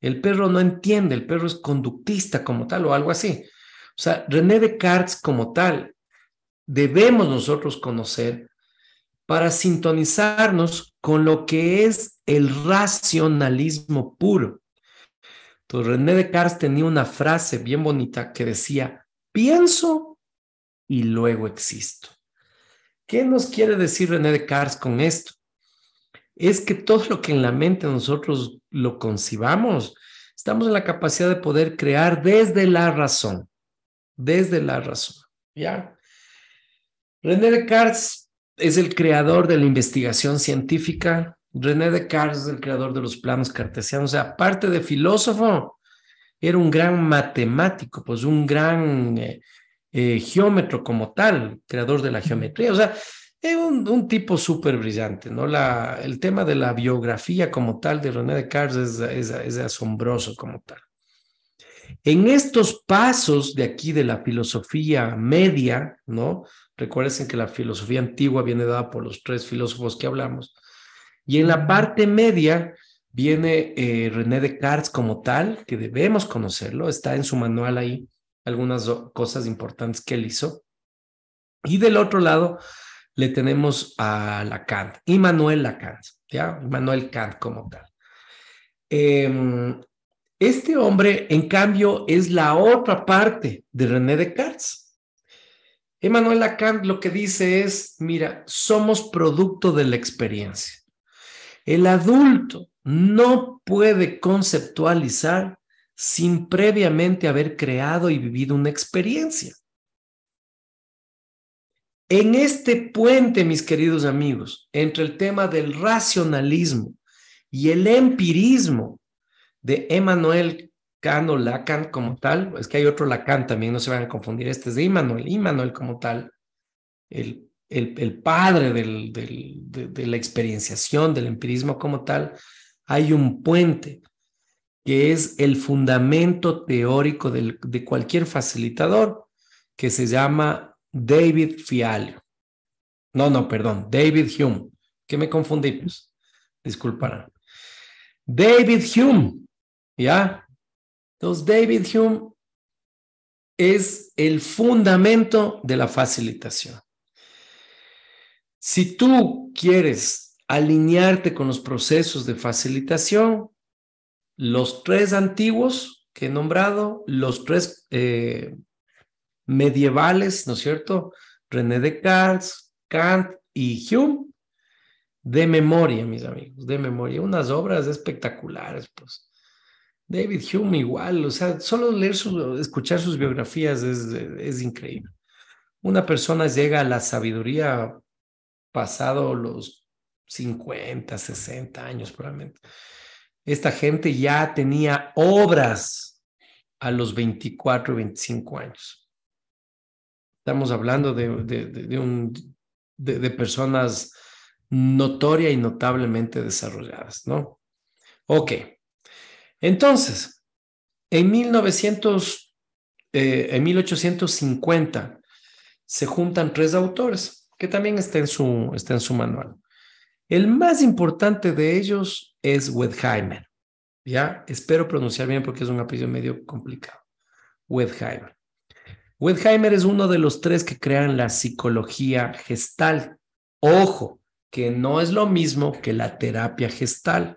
El perro no entiende, el perro es conductista como tal o algo así. O sea, René Descartes como tal, debemos nosotros conocer para sintonizarnos con lo que es el racionalismo puro. Entonces, René Descartes tenía una frase bien bonita que decía, pienso y luego existo. ¿Qué nos quiere decir René Descartes con esto? es que todo lo que en la mente nosotros lo concibamos, estamos en la capacidad de poder crear desde la razón, desde la razón, ¿ya? René Descartes es el creador de la investigación científica, René Descartes es el creador de los planos cartesianos, o sea, aparte de filósofo, era un gran matemático, pues un gran eh, eh, geómetro como tal, creador de la geometría, o sea, es eh, un, tipo súper brillante, ¿no? La, el tema de la biografía como tal de René Descartes es, es, asombroso como tal. En estos pasos de aquí de la filosofía media, ¿no? Recuerden que la filosofía antigua viene dada por los tres filósofos que hablamos. Y en la parte media viene eh, René Descartes como tal, que debemos conocerlo, está en su manual ahí algunas cosas importantes que él hizo. Y del otro lado le tenemos a Lacan, y Manuel Lacan, ¿ya? Manuel Kant como tal. Em, este hombre, en cambio, es la otra parte de René Descartes. Emmanuel Lacan lo que dice es, mira, somos producto de la experiencia. El adulto no puede conceptualizar sin previamente haber creado y vivido una experiencia. En este puente, mis queridos amigos, entre el tema del racionalismo y el empirismo de Emmanuel Kant o Lacan como tal, es que hay otro Lacan también, no se van a confundir, este es de Emmanuel, Emmanuel como tal, el, el, padre de, la experienciación, del empirismo como tal, hay un puente que es el fundamento teórico de cualquier facilitador, que se llama David Fialio. No, no, perdón, David Hume, ¿qué me confundí, pues. Disculparán. David Hume, ¿ya? Entonces, David Hume es el fundamento de la facilitación. Si tú quieres alinearte con los procesos de facilitación, los tres antiguos que he nombrado, los tres eh, medievales, ¿no es cierto? René Descartes, Kant y Hume, de memoria, mis amigos, de memoria. Unas obras espectaculares, pues. David Hume igual, o sea, solo leer, escuchar sus biografías es, es increíble. Una persona llega a la sabiduría pasado los 50, 60 años probablemente. Esta gente ya tenía obras a los 24, 25 años. Estamos hablando de, personas notoria y notablemente desarrolladas, ¿no? Ok. Entonces, en, 1900, eh, en 1850 se juntan tres autores, que también está en, su, está en su manual. El más importante de ellos es Wedheimer, Ya, espero pronunciar bien porque es un apellido medio complicado. Wedheimer. Wedheimer es uno de los tres que crean la psicología gestal. Ojo, que no es lo mismo que la terapia gestal.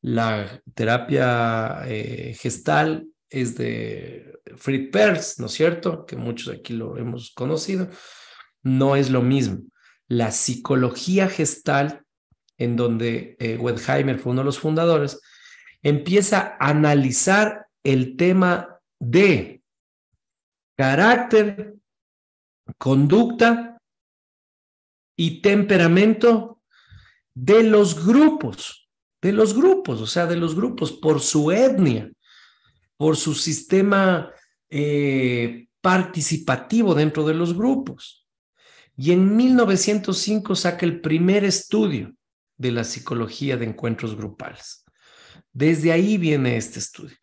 La terapia eh, gestal es de Fritz Perls, ¿no es cierto? Que muchos aquí lo hemos conocido. No es lo mismo. La psicología gestal, en donde eh, fue uno de los fundadores, empieza a analizar el tema de carácter, conducta y temperamento de los grupos, de los grupos, o sea, de los grupos por su etnia, por su sistema eh, participativo dentro de los grupos. Y en 1905 saca el primer estudio de la psicología de encuentros grupales. Desde ahí viene este estudio.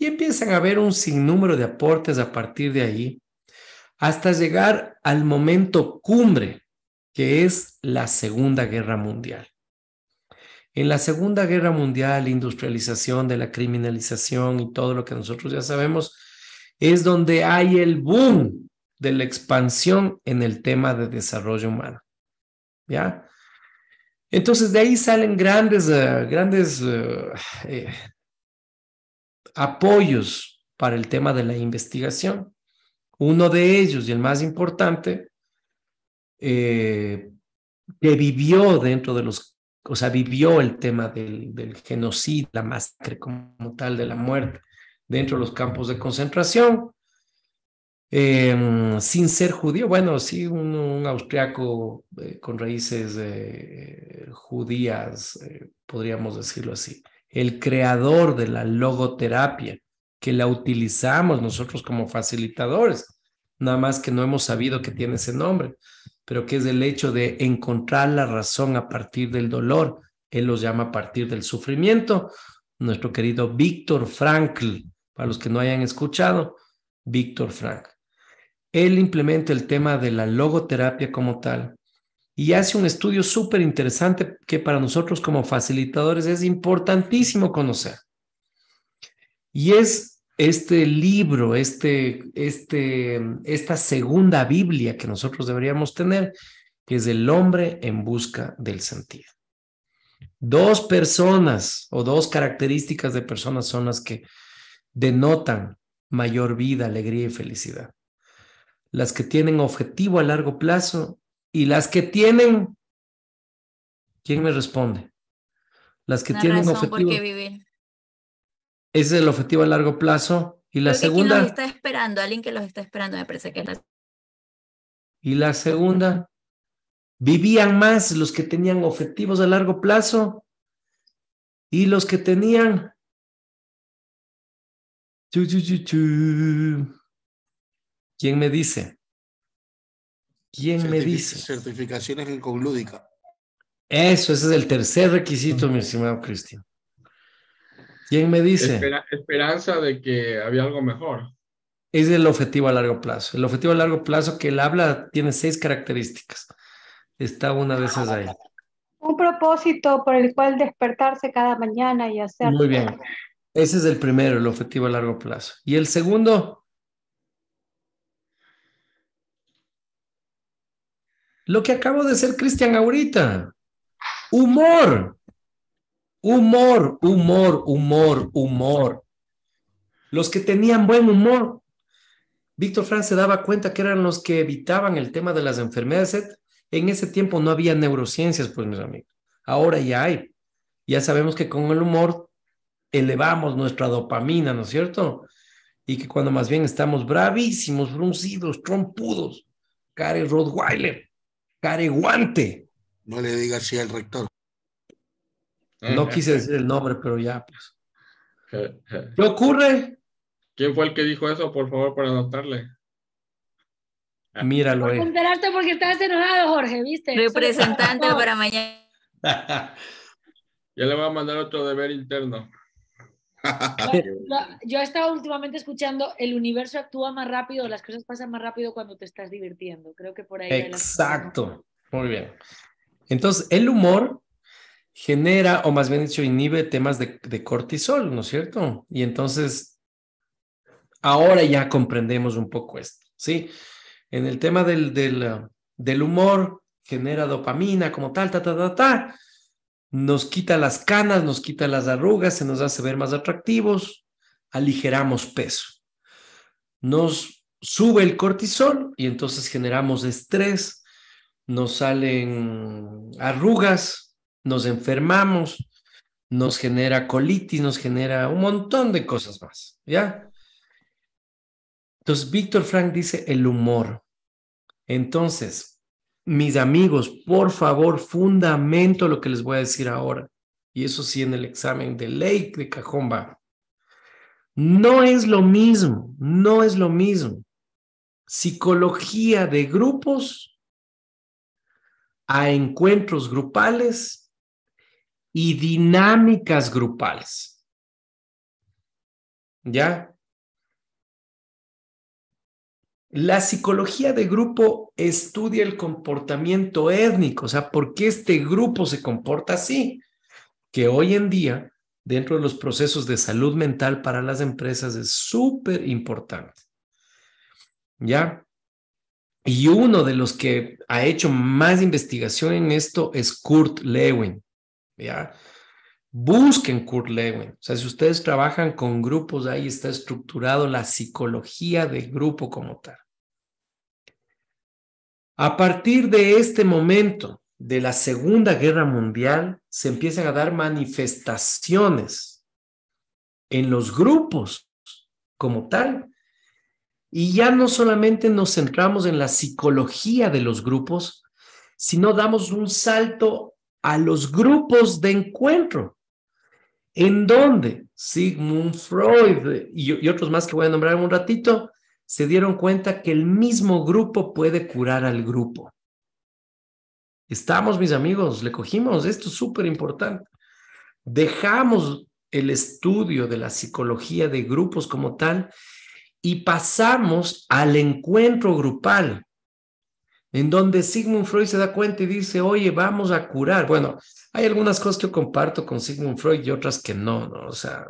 Y empiezan a haber un sinnúmero de aportes a partir de ahí, hasta llegar al momento cumbre, que es la Segunda Guerra Mundial. En la Segunda Guerra Mundial, la industrialización de la criminalización y todo lo que nosotros ya sabemos, es donde hay el boom de la expansión en el tema de desarrollo humano. ¿Ya? Entonces de ahí salen grandes, eh, grandes eh, eh, apoyos para el tema de la investigación. Uno de ellos, y el más importante, eh, que vivió dentro de los, o sea, vivió el tema del, genocidio, la masacre como tal de la muerte dentro de los campos de concentración, em, sin ser judío, bueno, sí, un, austriaco eh, con raíces eh, judías, podríamos decirlo así el creador de la logoterapia, que la utilizamos nosotros como facilitadores, nada más que no hemos sabido que tiene ese nombre, pero que es el hecho de encontrar la razón a partir del dolor. Él los llama a partir del sufrimiento. Nuestro querido Víctor Frankl, para los que no hayan escuchado, Víctor Frankl. Él implementa el tema de la logoterapia como tal y hace un estudio súper interesante que para nosotros como facilitadores es importantísimo conocer. Y es este libro, este, este, esta segunda Biblia que nosotros deberíamos tener, que es el hombre en busca del sentido. Dos personas o dos características de personas son las que denotan mayor vida, alegría y felicidad. Las que tienen objetivo a largo plazo y las que tienen, ¿quién me responde? Las que tienen razón objetivo. Por qué vivir. Ese es el objetivo a largo plazo. Y la segunda. Que los está esperando, alguien que los está esperando, me parece que es la. Y la segunda, vivían más los que tenían objetivos a largo plazo y los que tenían. ¿Quién me dice? ¿Quién me dice? Certificaciones en Conglúdica. Eso, ese es el tercer requisito, mi estimado Cristian. ¿Quién me dice? esperanza de que había algo mejor. Es el objetivo a largo plazo. El objetivo a largo plazo que él habla tiene seis características. Está una vez esas ahí. Un propósito por el cual despertarse cada mañana y hacer. Muy bien. Ese es el primero, el objetivo a largo plazo. Y el segundo, Lo que acabo de ser Cristian ahorita. Humor. Humor, humor, humor, humor. Los que tenían buen humor. Víctor Franz se daba cuenta que eran los que evitaban el tema de las enfermedades. En ese tiempo no había neurociencias, pues mis amigos. Ahora ya hay. Ya sabemos que con el humor elevamos nuestra dopamina, ¿no es cierto? Y que cuando más bien estamos bravísimos, bruncidos, trompudos, Karen Rothweiler, Careguante. No le digas así al rector. Ah, no quise decir el nombre, pero ya, pues. ¿Qué ocurre? ¿Quién fue el que dijo eso, por favor, para anotarle? Ah. Míralo. Te eh. enteraste porque estabas enojado, Jorge, ¿viste? Representante para mañana. <laughs> ya le voy a mandar otro deber interno. <laughs> yo, he estado últimamente escuchando el universo actúa más rápido, las cosas pasan más rápido cuando te estás divirtiendo. Creo que por ahí. Exacto. Muy bien. Entonces, el humor genera, o más bien dicho, inhibe temas de, cortisol, ¿no es cierto? Y entonces, ahora ya comprendemos un poco esto, ¿sí? En el tema del, humor, genera dopamina, como tal, tal, tal, tal ta nos quita las canas, nos quita las arrugas, se nos hace ver más atractivos, aligeramos peso. Nos sube el cortisol y entonces generamos estrés, nos salen arrugas, nos enfermamos, nos genera colitis, nos genera un montón de cosas más, ¿ya? Entonces, Víctor Frank dice el humor. Entonces, mis amigos, por favor, fundamento lo que les voy a decir ahora. Y eso sí, en el examen de ley de Cajomba. No es lo mismo, no es lo mismo. Psicología de grupos a encuentros grupales y dinámicas grupales. ¿Ya? La psicología de grupo estudia el comportamiento étnico, o sea, por qué este grupo se comporta así, que hoy en día, dentro de los procesos de salud mental para las empresas, es súper importante. ¿Ya? Y uno de los que ha hecho más investigación en esto es Kurt Lewin, ¿ya? Busquen Kurt Lewin. O sea, si ustedes trabajan con grupos, ahí está estructurado la psicología del grupo como tal. A partir de este momento de la Segunda Guerra Mundial, se empiezan a dar manifestaciones en los grupos como tal. Y ya no solamente nos centramos en la psicología de los grupos, sino damos un salto a los grupos de encuentro en donde Sigmund Freud y, y otros más que voy a nombrar en un ratito se dieron cuenta que el mismo grupo puede curar al grupo. Estamos, mis amigos, le cogimos, esto es súper importante. Dejamos el estudio de la psicología de grupos como tal y pasamos al encuentro grupal en donde Sigmund Freud se da cuenta y dice, oye, vamos a curar. Bueno, hay algunas cosas que yo comparto con Sigmund Freud y otras que no, ¿no? O sea,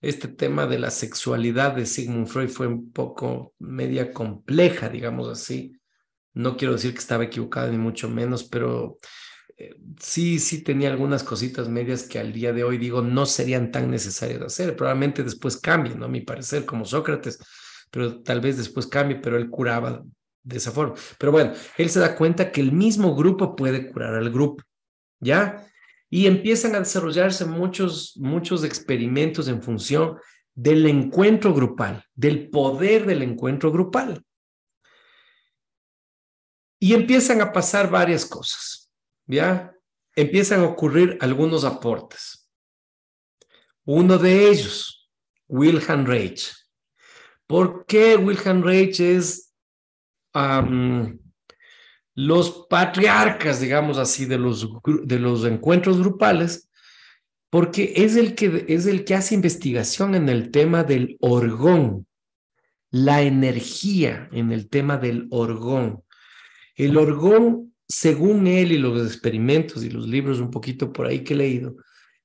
este tema de la sexualidad de Sigmund Freud fue un poco media compleja, digamos así. No quiero decir que estaba equivocado ni mucho menos, pero eh, sí, sí tenía algunas cositas medias que al día de hoy digo no serían tan necesarias de hacer. Probablemente después cambie, ¿no? mi parecer, como Sócrates, pero tal vez después cambie, pero él curaba de esa forma. Pero bueno, él se da cuenta que el mismo grupo puede curar al grupo, ¿ya? Y empiezan a desarrollarse muchos, muchos experimentos en función del encuentro grupal, del poder del encuentro grupal. Y empiezan a pasar varias cosas, ¿ya? Empiezan a ocurrir algunos aportes. Uno de ellos, Wilhelm Reich. ¿Por qué Wilhelm Reich es los patriarcas, digamos así, de los, de los encuentros grupales, porque es el, que, es el que hace investigación en el tema del orgón, la energía en el tema del orgón. El orgón, según él y los experimentos y los libros un poquito por ahí que he leído,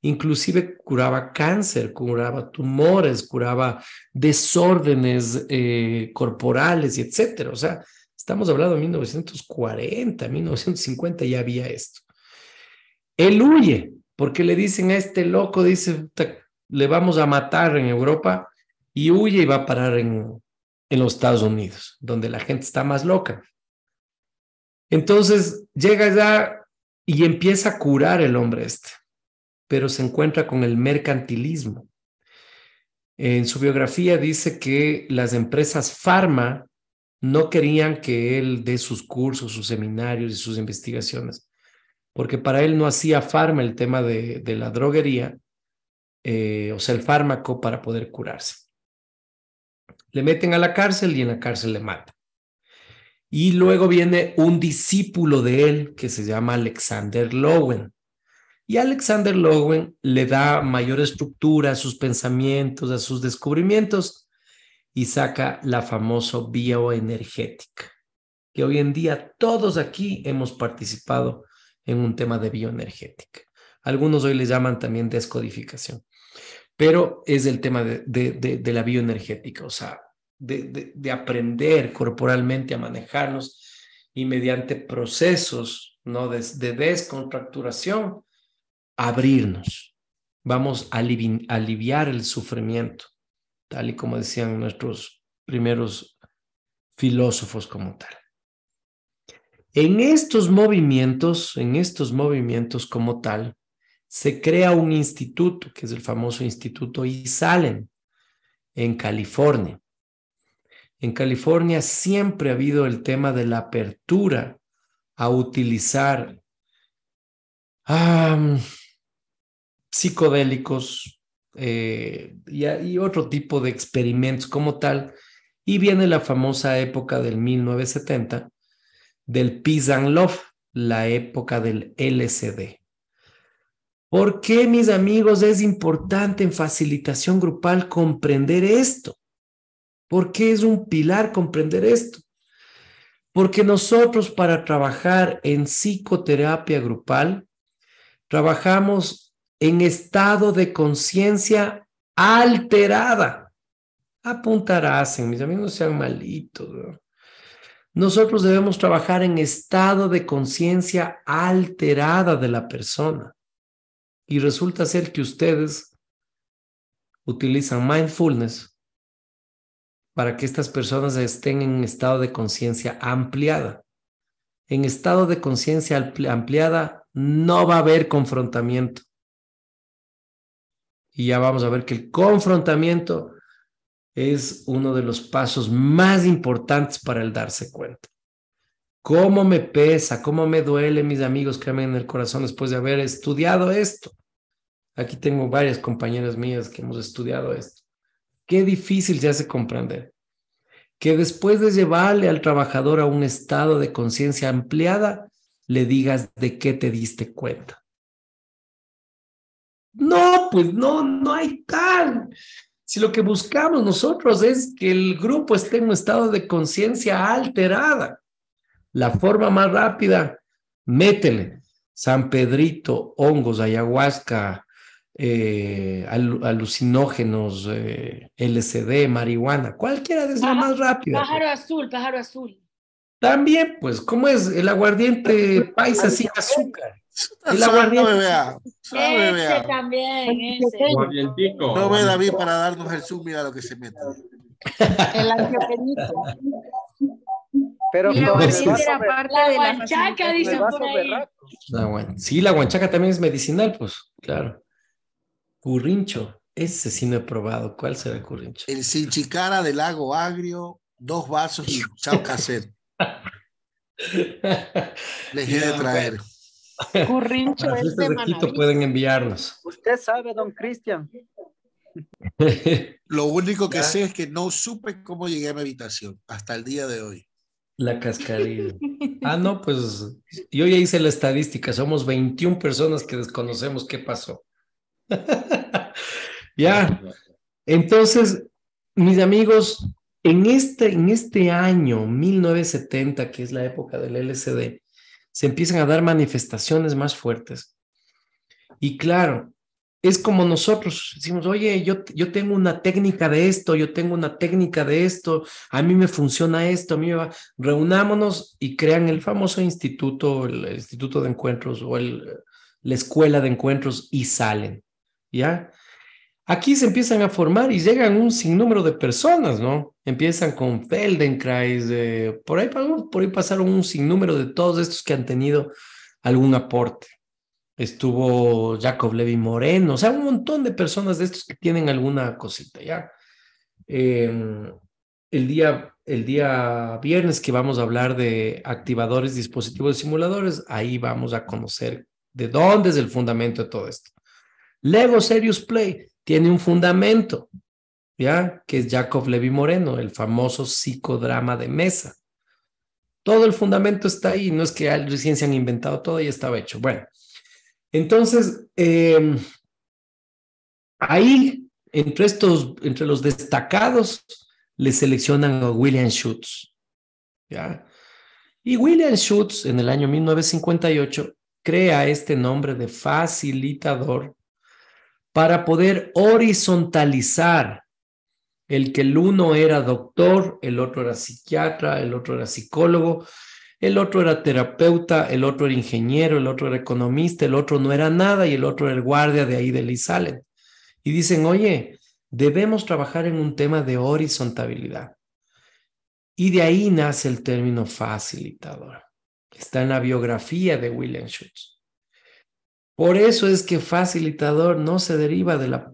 inclusive curaba cáncer, curaba tumores, curaba desórdenes eh, corporales y etcétera. O sea, Estamos hablando de 1940, 1950 ya había esto. Él huye porque le dicen a este loco, dice, le vamos a matar en Europa y huye y va a parar en, en los Estados Unidos, donde la gente está más loca. Entonces llega ya y empieza a curar el hombre este, pero se encuentra con el mercantilismo. En su biografía dice que las empresas farma no querían que él dé sus cursos, sus seminarios y sus investigaciones, porque para él no hacía farma el tema de, la droguería, eh, o sea, el fármaco para poder curarse. Le meten a la cárcel y en la cárcel le matan. Y luego viene un discípulo de él que se llama Alexander Lowen. Y Alexander Lowen le da mayor estructura a sus pensamientos, a sus descubrimientos, y saca la famoso bioenergética, que hoy en día todos aquí hemos participado en un tema de bioenergética. Algunos hoy le llaman también descodificación, pero es el tema de, la bioenergética, o sea, de, aprender corporalmente a manejarnos y mediante procesos ¿no? de, descontracturación, abrirnos. Vamos a aliviar el sufrimiento tal y como decían nuestros primeros filósofos como tal. En estos movimientos, en estos movimientos como tal, se crea un instituto, que es el famoso Instituto salen en California. En California siempre ha habido el tema de la apertura a utilizar psicodélicos, eh, y, otro tipo de experimentos como tal. Y viene la famosa época del 1970 del Peace and Love, la época del LCD. ¿Por qué, mis amigos, es importante en facilitación grupal comprender esto? ¿Por qué es un pilar comprender esto? Porque nosotros para trabajar en psicoterapia grupal, trabajamos en estado de conciencia alterada. Apuntarás mis amigos, no sean malitos. Nosotros debemos trabajar en estado de conciencia alterada de la persona. Y resulta ser que ustedes utilizan mindfulness para que estas personas estén en estado de conciencia ampliada. En estado de conciencia ampliada no va a haber confrontamiento y ya vamos a ver que el confrontamiento es uno de los pasos más importantes para el darse cuenta. ¿Cómo me pesa? ¿Cómo me duele, mis amigos, Créanme en el corazón después de haber estudiado esto? Aquí tengo varias compañeras mías que hemos estudiado esto. Qué difícil se hace comprender que después de llevarle al trabajador a un estado de conciencia ampliada, le digas de qué te diste cuenta. No, pues no, no hay tal. Si lo que buscamos nosotros es que el grupo esté en un estado de conciencia alterada, la forma más rápida, métele San Pedrito, hongos, ayahuasca, eh, alucinógenos, eh, LCD, marihuana, cualquiera de esas más rápidas. Pájaro azul, pájaro azul. También, pues, ¿cómo es? El aguardiente <laughs> paisa sin azúcar. El aguardiente. Ese también, ese. No ve David para darnos el zoom, mira lo que se mete. El anchopeñito Pero y la guanchaca, era parte de la guanchaca, dicen por ahí. Ah, bueno. Sí, la guanchaca también es medicinal, pues, claro. Currincho. Ese sí no he probado. ¿Cuál será el currincho? El sinchicara del lago agrio, dos vasos y chao <laughs> cassette. <laughs> Pues, traer. Currincho <laughs> pueden enviarnos. Usted sabe, don Cristian. <laughs> Lo único que sé es que no supe cómo llegué a mi habitación hasta el día de hoy. La cascarilla. Ah, no, pues yo ya hice la estadística. Somos 21 personas que desconocemos qué pasó. ya. Entonces, mis amigos, en este, en este año 1970, que es la época del LSD, se empiezan a dar manifestaciones más fuertes. Y claro, es como nosotros decimos, oye, yo, yo tengo una técnica de esto, yo tengo una técnica de esto, a mí me funciona esto, a mí me va. Reunámonos y crean el famoso instituto, el instituto de encuentros o la escuela de encuentros y salen, ¿ya? Aquí se empiezan a formar y llegan un sinnúmero de personas, ¿no? Empiezan con Feldenkrais, por, ahí, pasaron un sinnúmero de todos estos que han tenido algún aporte. Estuvo Jacob Levy Moreno, o sea, un montón de personas de estos que tienen alguna cosita, ¿ya? Em, el, día, el día viernes que vamos a hablar de activadores, dispositivos y simuladores, ahí vamos a conocer de dónde es el fundamento de todo esto. Lego Serious Play, tiene un fundamento, ¿ya? Que es Jacob Levi Moreno, el famoso psicodrama de mesa. Todo el fundamento está ahí, no es que recién se han inventado todo y estaba hecho. Bueno, entonces, em, ahí, entre estos, entre los destacados, le seleccionan a William Schutz, ¿ya? Y William Schutz, en el año 1958, crea este nombre de facilitador para poder horizontalizar el que el uno era doctor, el otro era psiquiatra, el otro era psicólogo, el otro era terapeuta, el otro era ingeniero, el otro era economista, el otro no era nada y el otro era el guardia de ahí de Lizalen. Y dicen, oye, debemos trabajar en un tema de horizontabilidad. Y de ahí nace el término facilitador. Está en la biografía de William Schultz. Por eso es que facilitador no se deriva de la,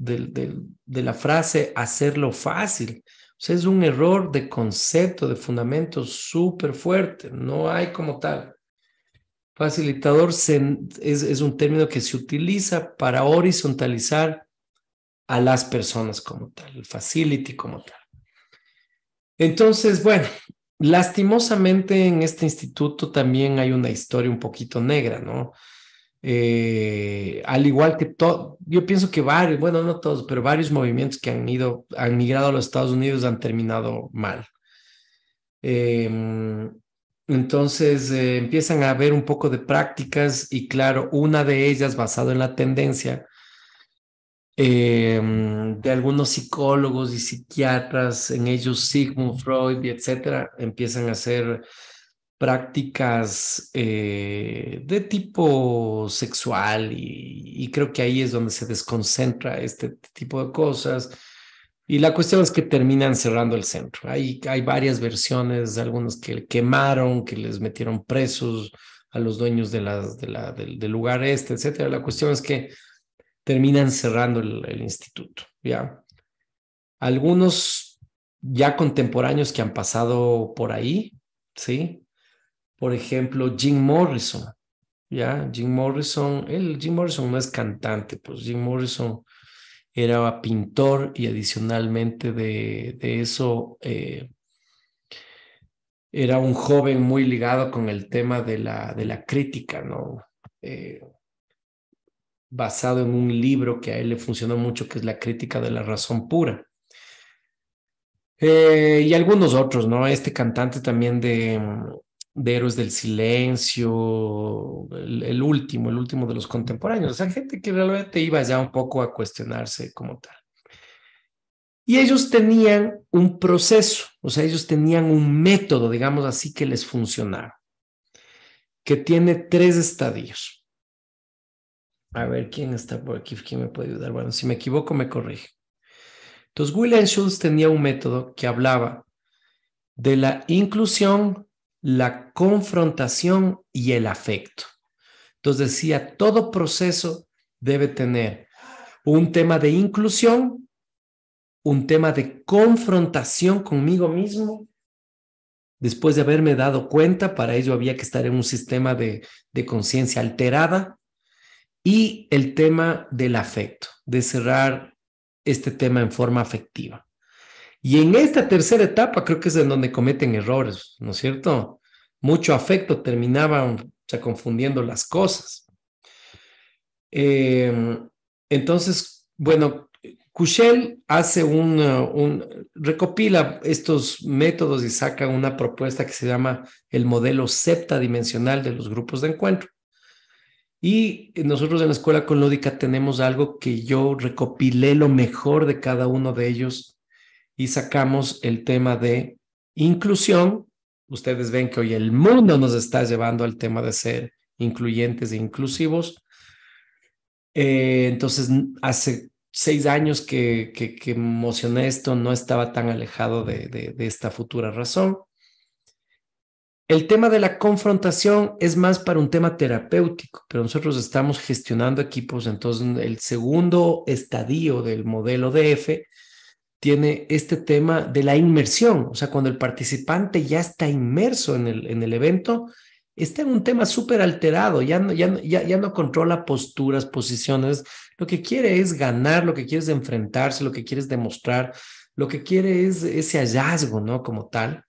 la frase hacerlo fácil. O sea, es un error de concepto, de fundamento súper fuerte. No hay como tal. Facilitador es, es un término que se utiliza para horizontalizar a las personas como tal, el facility como tal. Entonces, bueno, lastimosamente en este instituto también hay una historia un poquito negra, ¿no? Eh, al igual que todo, yo pienso que varios, bueno, no todos, pero varios movimientos que han ido, han migrado a los Estados Unidos han terminado mal. Em, entonces eh, empiezan a haber un poco de prácticas y claro, una de ellas basado en la tendencia em, de algunos psicólogos y psiquiatras, en ellos Sigmund Freud y etcétera, empiezan a hacer prácticas eh, de tipo sexual y, creo que ahí es donde se desconcentra este tipo de cosas. Y la cuestión es que terminan cerrando el centro. Hay, hay varias versiones, algunos que quemaron, que les metieron presos a los dueños de las, de la, del, lugar este, etcétera. La cuestión es que terminan cerrando el, el instituto, ¿ya? Algunos ya contemporáneos que han pasado por ahí, ¿sí? por ejemplo, Jim Morrison. ¿ya? Jim Morrison, él, Jim Morrison no es cantante, pues Jim Morrison era pintor y adicionalmente de, eso eh, era un joven muy ligado con el tema de la, de la crítica, ¿no? Eh, basado en un libro que a él le funcionó mucho, que es La crítica de la razón pura. Eh, y algunos otros, ¿no? Este cantante también de, de Héroes del Silencio, el, último, el último de los contemporáneos. O sea, gente que realmente iba ya un poco a cuestionarse como tal. Y ellos tenían un proceso, o sea, ellos tenían un método, digamos así, que les funcionaba, que tiene tres estadios. A ver, ¿quién está por aquí? ¿Quién me puede ayudar? Bueno, si me equivoco, me corrige. Entonces, William Schultz tenía un método que hablaba de la inclusión, la confrontación y el afecto. Entonces decía, todo proceso debe tener un tema de inclusión, un tema de confrontación conmigo mismo. Después de haberme dado cuenta, para ello había que estar en un sistema de, de conciencia alterada. Y el tema del afecto, de cerrar este tema en forma afectiva. Y en esta tercera etapa creo que es en donde cometen errores, ¿no es cierto? Mucho afecto terminaban confundiendo las cosas. Eh, entonces, bueno, Cushel hace uh, un, recopila estos métodos y saca una propuesta que se llama el modelo septa dimensional de los grupos de encuentro. Y nosotros en la escuela con tenemos algo que yo recopilé lo mejor de cada uno de ellos y sacamos el tema de inclusión. Ustedes ven que hoy el mundo nos está llevando al tema de ser incluyentes e inclusivos. Eh, entonces, hace seis años que, que, emocioné esto, no estaba tan alejado de, de, de esta futura razón. El tema de la confrontación es más para un tema terapéutico, pero nosotros estamos gestionando equipos, entonces el segundo estadio del modelo DF tiene este tema de la inmersión, o sea, cuando el participante ya está inmerso en el, en el evento, está en un tema súper alterado, ya no, ya, ya no controla posturas, posiciones, lo que quiere es ganar, lo que quiere es enfrentarse, lo que quiere es demostrar, lo que quiere es ese hallazgo, ¿no? Como tal.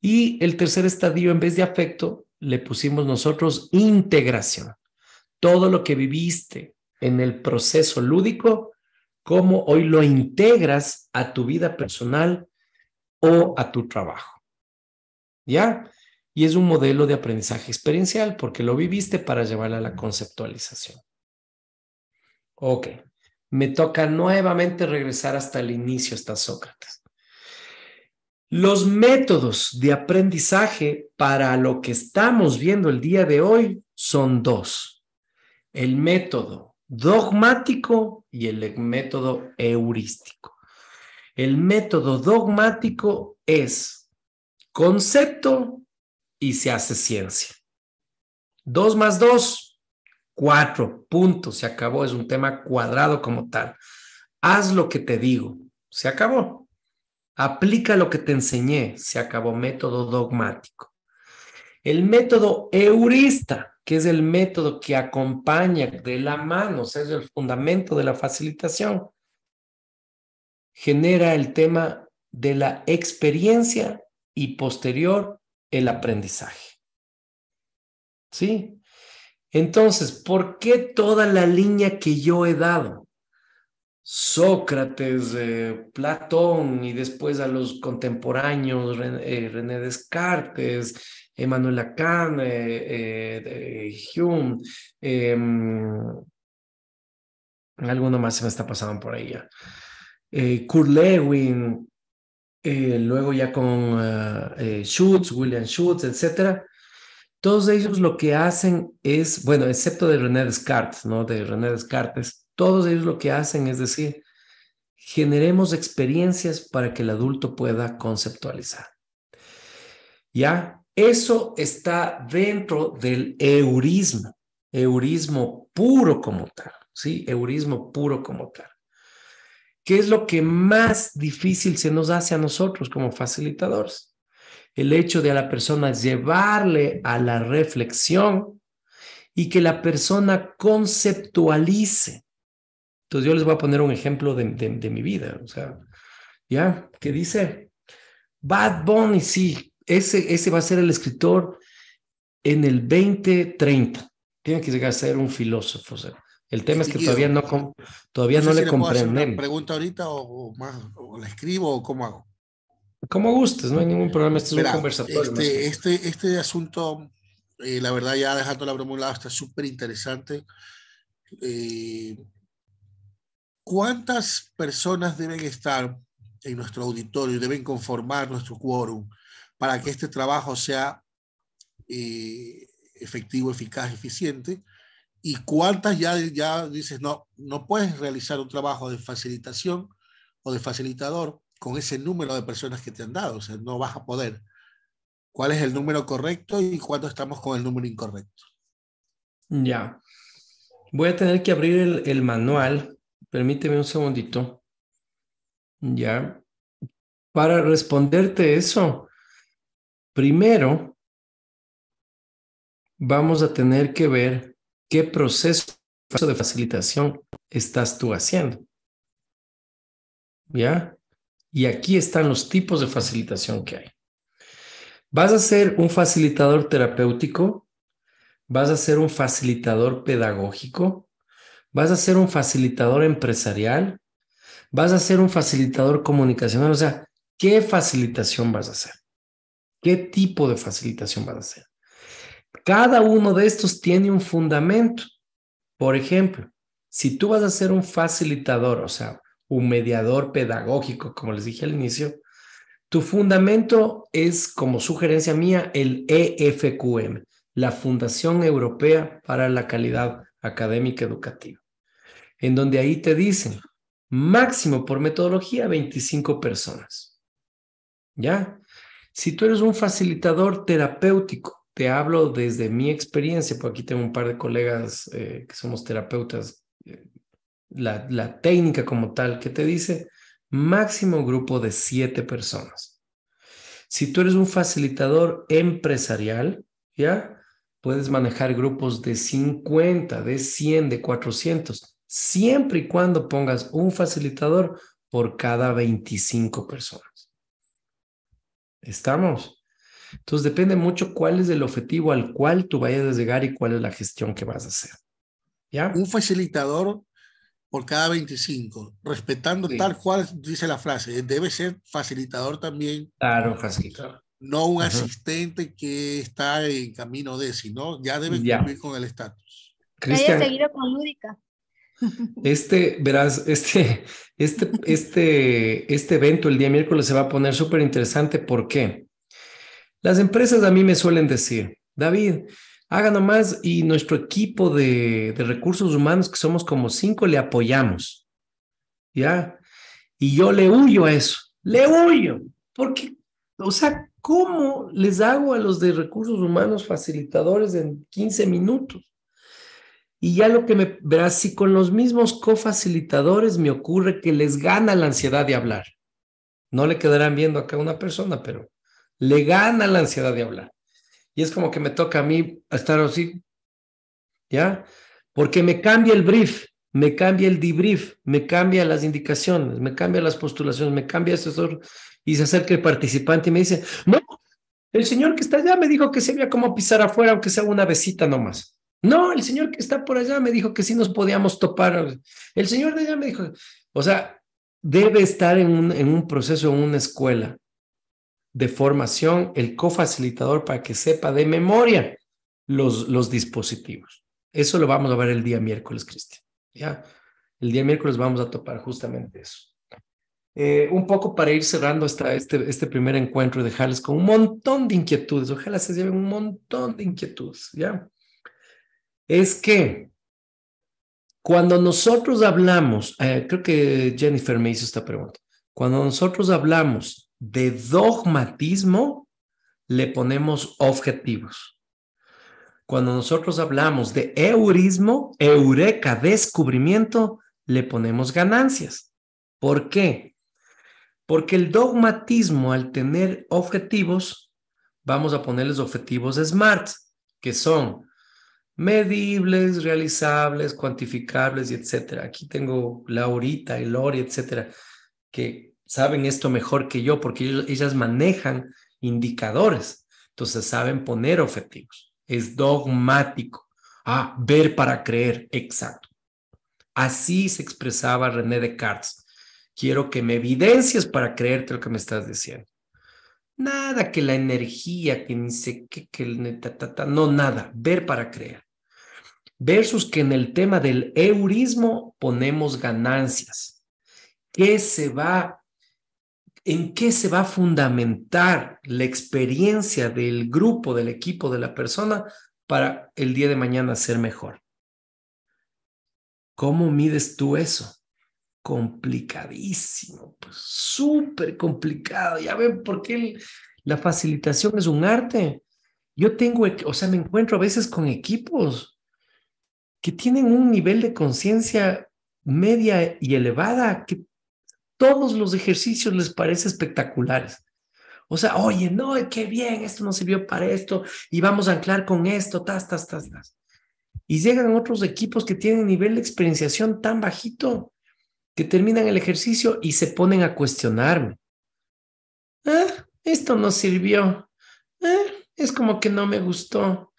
Y el tercer estadio, en vez de afecto, le pusimos nosotros integración. Todo lo que viviste en el proceso lúdico, cómo hoy lo integras a tu vida personal o a tu trabajo. ¿Ya? Y es un modelo de aprendizaje experiencial porque lo viviste para llevarla a la conceptualización. Ok, me toca nuevamente regresar hasta el inicio, hasta Sócrates. Los métodos de aprendizaje para lo que estamos viendo el día de hoy son dos. El método dogmático y el método heurístico. El método dogmático es concepto y se hace ciencia. Dos más dos, cuatro, punto, se acabó, es un tema cuadrado como tal. Haz lo que te digo, se acabó. Aplica lo que te enseñé, se acabó método dogmático. El método heurista, que es el método que acompaña de la mano, o sea, es el fundamento de la facilitación, genera el tema de la experiencia y posterior el aprendizaje. ¿Sí? Entonces, ¿por qué toda la línea que yo he dado? Sócrates, eh, Platón y después a los contemporáneos, René eh, Descartes, Emmanuel Lacan, eh, eh, Hume, em, alguno más se me está pasando por ahí ya. Eh, Kurt Lewin, luego ya con Schutz, William Schutz, etcétera. Todos ellos lo que hacen es, bueno, excepto de René Descartes, ¿no? De René Descartes, todos ellos lo que hacen es decir, generemos experiencias para que el adulto pueda conceptualizar. ¿Ya? Eso está dentro del eurismo, eurismo puro como tal, ¿sí? Eurismo puro como tal. ¿Qué es lo que más difícil se nos hace a nosotros como facilitadores? El hecho de a la persona llevarle a la reflexión y que la persona conceptualice. Entonces yo les voy a poner un ejemplo de, mi vida, o sea, ¿ya? ¿Qué dice, Bad Bunny, sí, ese, ese va a ser el escritor en el 2030. Tiene que llegar a ser un filósofo. el tema es que todavía no, todavía no, le, pregunto ¿Pregunta ahorita o, más? ¿La escribo o cómo hago? Como gustes, no hay ningún problema. Este es este, este, este, asunto, eh, la verdad, ya dejando la broma a un lado, está súper interesante. Eh, ¿Cuántas personas deben estar en nuestro auditorio, deben conformar nuestro quórum para que este trabajo sea eh, efectivo, eficaz, eficiente. ¿Y cuántas ya, ya dices, no, no puedes realizar un trabajo de facilitación o de facilitador con ese número de personas que te han dado? O sea, no vas a poder. ¿Cuál es el número correcto y cuándo estamos con el número incorrecto? Ya. Voy a tener que abrir el, el manual. Permíteme un segundito. Ya. Para responderte eso, Primero, vamos a tener que ver qué proceso de facilitación estás tú haciendo. ¿Ya? Y aquí están los tipos de facilitación que hay. Vas a ser un facilitador terapéutico, vas a ser un facilitador pedagógico, vas a ser un facilitador empresarial, vas a ser un facilitador comunicacional, o sea, ¿qué facilitación vas a hacer? ¿Qué tipo de facilitación vas a hacer? Cada uno de estos tiene un fundamento. Por ejemplo, si tú vas a ser un facilitador, o sea, un mediador pedagógico, como les dije al inicio, tu fundamento es, como sugerencia mía, el EFQM, la Fundación Europea para la Calidad Académica Educativa, en donde ahí te dicen máximo por metodología 25 personas. ¿Ya? Si tú eres un facilitador terapéutico, te hablo desde mi experiencia, porque aquí tengo un par de colegas eh, que somos terapeutas, eh, la, técnica como tal que te dice máximo grupo de siete personas. Si tú eres un facilitador empresarial, ¿ya? Puedes manejar grupos de 50, de 100, de 400, siempre y cuando pongas un facilitador por cada 25 personas. ¿Estamos? Entonces depende mucho cuál es el objetivo al cual tú vayas a llegar y cuál es la gestión que vas a hacer. ¿Ya? Un facilitador por cada 25, respetando tal cual dice la frase, debe ser facilitador también. Claro, facilitador. No un asistente que está en camino de, no, ya debe cumplir con el estatus. seguido con lúdica. Este, verás, este, este, este, este evento el día miércoles se va a poner súper interesante. ¿Por qué? Las empresas a mí me suelen decir, David, haga nomás y nuestro equipo de, de recursos humanos, que somos como cinco, le apoyamos. ¿Ya? Y yo le huyo a eso, le huyo, porque, o sea, ¿cómo les hago a los de recursos humanos facilitadores en 15 minutos? Y ya lo que me verás, si con los mismos cofacilitadores me ocurre que les gana la ansiedad de hablar. No le quedarán viendo acá a una persona, pero le gana la ansiedad de hablar. Y es como que me toca a mí estar así, ¿ya? Porque me cambia el brief, me cambia el debrief, me cambia las indicaciones, me cambia las postulaciones, me cambia el asesor y se acerca el participante y me dice, no, el señor que está allá me dijo que se veía como pisar afuera, aunque sea una besita nomás. No, el señor que está por allá me dijo que sí nos podíamos topar. El señor de allá me dijo, o sea, debe estar en un, en un proceso, en una escuela de formación, el cofacilitador para que sepa de memoria los, los dispositivos. Eso lo vamos a ver el día miércoles, Cristian. Ya, el día miércoles vamos a topar justamente eso. Eh, un poco para ir cerrando esta, este, este primer encuentro y dejarles con un montón de inquietudes. Ojalá se lleven un montón de inquietudes, ¿ya? es que cuando nosotros hablamos, eh, creo que Jennifer me hizo esta pregunta, cuando nosotros hablamos de dogmatismo, le ponemos objetivos. Cuando nosotros hablamos de eurismo, eureka, descubrimiento, le ponemos ganancias. ¿Por qué? Porque el dogmatismo, al tener objetivos, vamos a ponerles objetivos SMART, que son medibles, realizables, cuantificables y etcétera. Aquí tengo Laurita y Lori, etcétera, que saben esto mejor que yo porque ellas manejan indicadores, entonces saben poner objetivos. Es dogmático. Ah, ver para creer, exacto. Así se expresaba René Descartes. Quiero que me evidencias para creerte lo que me estás diciendo. Nada que la energía, que ni sé qué, que el no, nada, ver para creer versus que en el tema del eurismo ponemos ganancias. se va, en qué se va a fundamentar la experiencia del grupo, del equipo, de la persona para el día de mañana ser mejor? ¿Cómo mides tú eso? Complicadísimo, pues, súper complicado. Ya ven por qué la facilitación es un arte. Yo tengo, o sea, me encuentro a veces con equipos que tienen un nivel de conciencia media y elevada que todos los ejercicios les parecen espectaculares. O sea, oye, no, qué bien, esto no sirvió para esto y vamos a anclar con esto, tas, tas, tas, tas. Y llegan otros equipos que tienen nivel de experienciación tan bajito que terminan el ejercicio y se ponen a cuestionarme. Ah, esto no sirvió. Ah, es como que no me gustó.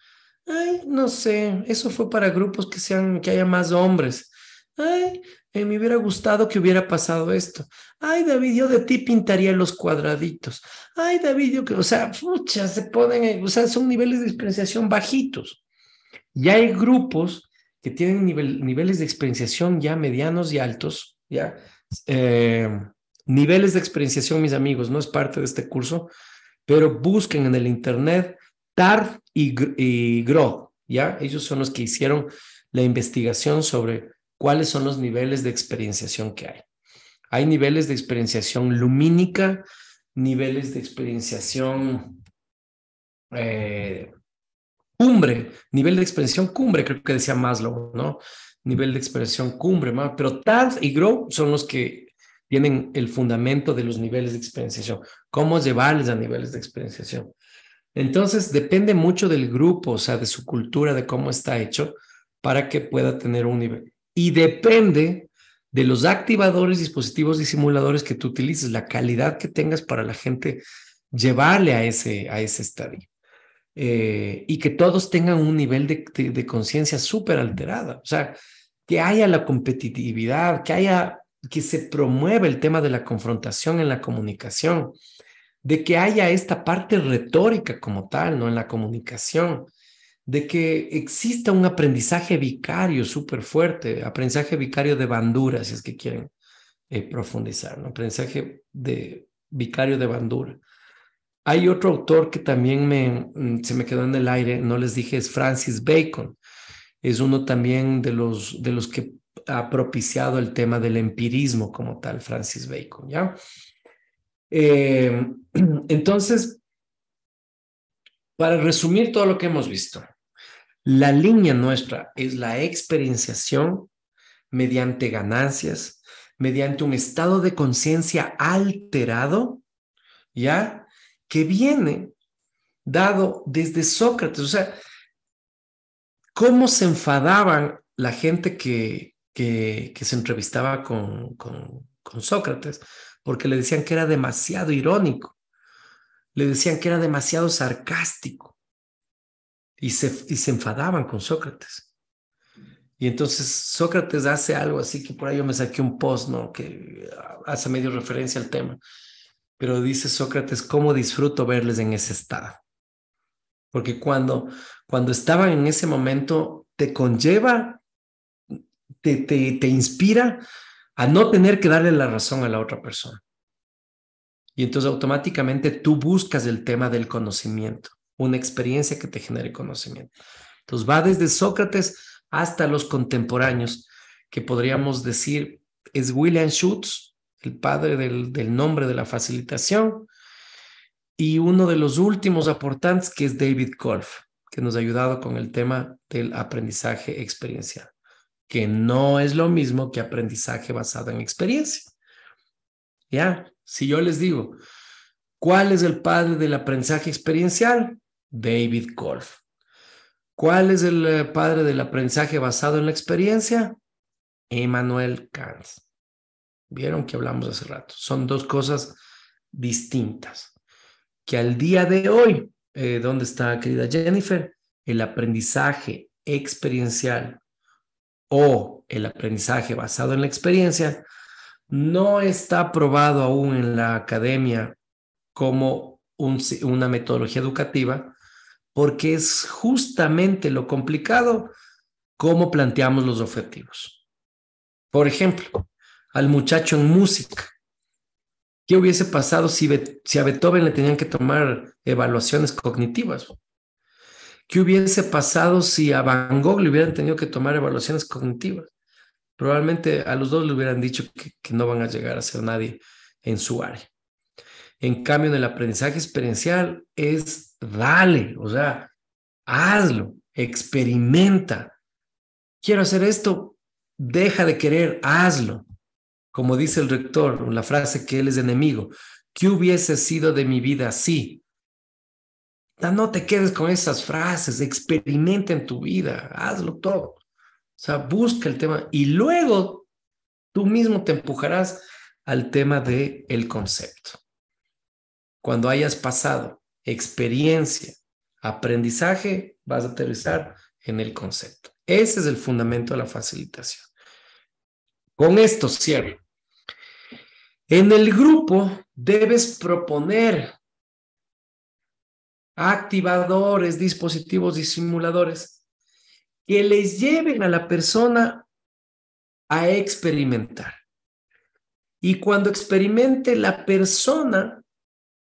Ay, no sé, eso fue para grupos que sean, que haya más hombres. Ay, eh, me hubiera gustado que hubiera pasado esto. Ay, David, yo de ti pintaría los cuadraditos. Ay, David, yo que, o sea, pucha, se ponen, eh, o sea, son niveles de experienciación bajitos. Y hay grupos que tienen niveles de experienciación ya medianos y altos, ya. Eh, niveles de experienciación, mis amigos, no es parte de este curso, pero busquen en el Internet TARF y, GROW, ¿ya? Ellos son los que hicieron la investigación sobre cuáles son los niveles de experienciación que hay. Hay niveles de experienciación lumínica, niveles de experienciación eh, cumbre, nivel de expresión cumbre, creo que decía Maslow, ¿no? Nivel de experienciación cumbre, ¿no? pero TARF y GROW son los que tienen el fundamento de los niveles de experienciación. ¿Cómo llevarles a niveles de experienciación? Entonces, depende mucho del grupo, o sea, de su cultura, de cómo está hecho, para que pueda tener un nivel. Y depende de los activadores, dispositivos y simuladores que tú utilices, la calidad que tengas para la gente llevarle a ese, a ese estadio. Eh, y que todos tengan un nivel de, conciencia súper alterada. O sea, que haya la competitividad, que haya, que se promueva el tema de la confrontación en la comunicación de que haya esta parte retórica como tal, ¿no? En la comunicación, de que exista un aprendizaje vicario súper fuerte, aprendizaje vicario de bandura, si es que quieren eh, profundizar, ¿no? Aprendizaje de vicario de bandura. Hay otro autor que también me, mm, se me quedó en el aire, no les dije, es Francis Bacon. Es uno también de los, de los que ha propiciado el tema del empirismo como tal, Francis Bacon, ¿ya? Eh, <clears throat> Entonces, para resumir todo lo que hemos visto, la línea nuestra es la experienciación mediante ganancias, mediante un estado de conciencia alterado, ¿ya? Que viene dado desde Sócrates. O sea, cómo se enfadaban la gente que, que, se entrevistaba con, con Sócrates, porque le decían que era demasiado irónico le decían que era demasiado sarcástico y se, enfadaban con Sócrates. Y entonces Sócrates hace algo así que por ahí yo me saqué un post, ¿no? Que ah, hace medio referencia al tema. Pero dice Sócrates, ¿cómo disfruto verles en ese estado? Porque cuando, cuando estaban en ese momento, te conlleva, te, te inspira a no tener que darle la razón a la otra persona. Y entonces automáticamente tú buscas el tema del conocimiento, una experiencia que te genere conocimiento. Entonces va desde Sócrates hasta los contemporáneos, que podríamos decir es William Schutz, el padre del, nombre de la facilitación, y uno de los últimos aportantes que es David Kolf, que nos ha ayudado con el tema del aprendizaje experiencial, que no es lo mismo que aprendizaje basado en experiencia. ¿Ya? Si yo les digo, ¿cuál es el padre del aprendizaje experiencial? David Golf. ¿Cuál es el eh, padre del aprendizaje basado en la experiencia? Emmanuel Kant. Vieron que hablamos hace rato. Son dos cosas distintas. Que al día de hoy, eh, ¿dónde está, querida Jennifer? El aprendizaje experiencial o el aprendizaje basado en la experiencia no está aprobado aún en la academia como una metodología educativa, porque es justamente lo complicado cómo planteamos los objetivos. Por ejemplo, al muchacho en música. ¿Qué hubiese pasado si, si a Beethoven le tenían que tomar evaluaciones cognitivas? ¿Qué hubiese pasado si a Van Gogh le hubieran tenido que tomar evaluaciones cognitivas? probablemente a los dos le hubieran dicho que, no van a llegar a ser nadie en su área. En cambio, en el aprendizaje experiencial es dale, o sea, hazlo, experimenta. Quiero hacer esto, deja de querer, hazlo. Como dice el rector, la frase que él es enemigo, ¿qué hubiese sido de mi vida así. No te quedes con esas frases, experimenta en tu vida, hazlo todo. O sea, busca el tema y luego tú mismo te empujarás al tema del el concepto. Cuando hayas pasado experiencia, aprendizaje, vas a aterrizar en el concepto. Ese es el fundamento de la facilitación. Con esto cierro. En el grupo debes proponer activadores, dispositivos y simuladores que les lleven a la persona a experimentar. Y cuando experimente la persona,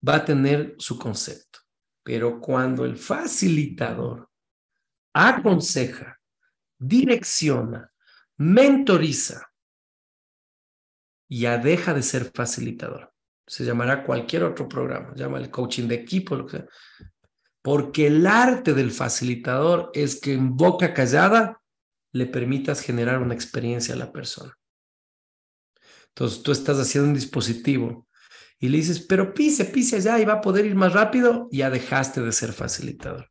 va a tener su concepto. Pero cuando el facilitador aconseja, direcciona, mentoriza, ya deja de ser facilitador. Se llamará cualquier otro programa, llama el coaching de equipo, lo que sea. Porque el arte del facilitador es que en boca callada le permitas generar una experiencia a la persona. Entonces tú estás haciendo un dispositivo y le dices, pero pise, pise allá y va a poder ir más rápido, ya dejaste de ser facilitador.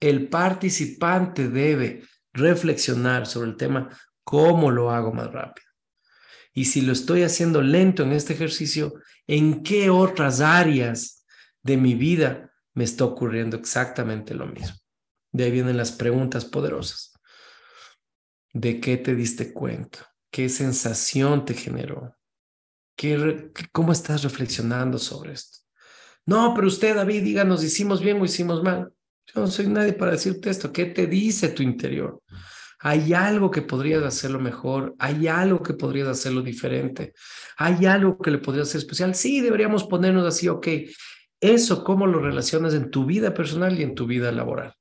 El participante debe reflexionar sobre el tema, ¿cómo lo hago más rápido? Y si lo estoy haciendo lento en este ejercicio, ¿en qué otras áreas de mi vida me está ocurriendo exactamente lo mismo. De ahí vienen las preguntas poderosas. ¿De qué te diste cuenta? ¿Qué sensación te generó? ¿Cómo estás reflexionando sobre esto? No, pero usted, David, díganos, ¿hicimos bien o hicimos mal? Yo no soy nadie para decirte esto. ¿Qué te dice tu interior? Hay algo que podrías hacerlo mejor, hay algo que podrías hacerlo diferente, hay algo que le podrías hacer especial. Sí, deberíamos ponernos así, ok, eso cómo lo relacionas en tu vida personal y en tu vida laboral.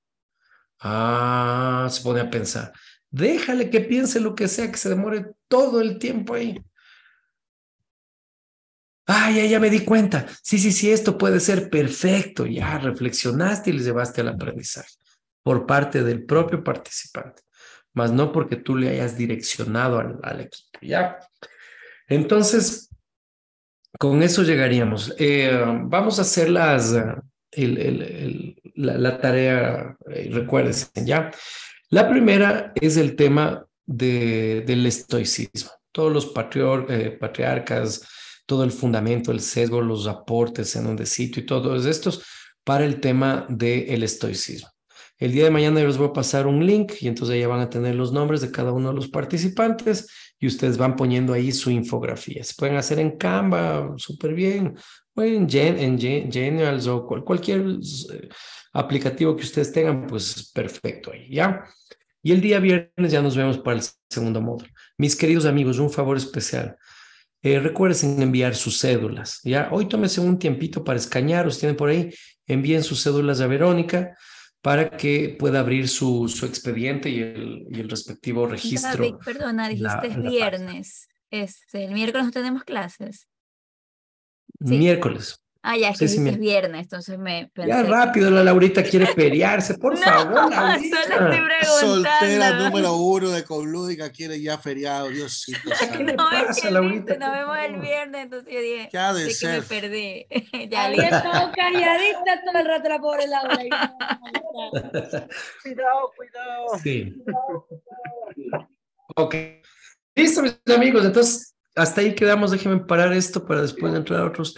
Ah, se pone a pensar. Déjale que piense lo que sea, que se demore todo el tiempo ahí. Ah, ya, ya me di cuenta. Sí, sí, sí, esto puede ser perfecto. Ya reflexionaste y le llevaste al aprendizaje por parte del propio participante, más no porque tú le hayas direccionado al, al equipo. Ya. Entonces, con eso llegaríamos. Eh, vamos a hacer las, eh, la, tarea, eh, recuérdense ya. La primera es el tema del estoicismo. Todos los patriarcas, todo el fundamento, el sesgo, los aportes en donde sitio y todos estos para el tema del estoicismo. El día de mañana les voy a pasar un link y entonces ya van a tener los nombres de cada uno de los participantes y ustedes van poniendo ahí su infografía. Se pueden hacer en Canva, súper bien, o en, Gen, en o cualquier eh, aplicativo que ustedes tengan, pues perfecto ahí, ¿ya? Y el día viernes ya nos vemos para el segundo módulo. Mis queridos amigos, un favor especial. Eh, recuerden enviar sus cédulas. Ya hoy tómese un tiempito para escanear, tienen por ahí, envíen sus cédulas a Verónica para que pueda abrir su, expediente y el, respectivo registro. David, perdona, dijiste viernes. Este, el miércoles no tenemos clases. Miércoles. Ah, ya, es que viernes, entonces me pensé Ya rápido, la Laurita quiere feriarse <laughs> por favor, <laughs> Soltera número <laughs> uno de Coblúdica quiere ya feriado, Diosito. No, es que Laurita, nos vemos el viernes, entonces yo dije, ya de ser que me perdí. ya había todo calladita todo el rato la pobre Laura. cuidado, cuidado. Sí. Cuidado, ok. Listo, mis amigos, entonces hasta ahí quedamos, déjenme parar esto para después entrar a otros temas.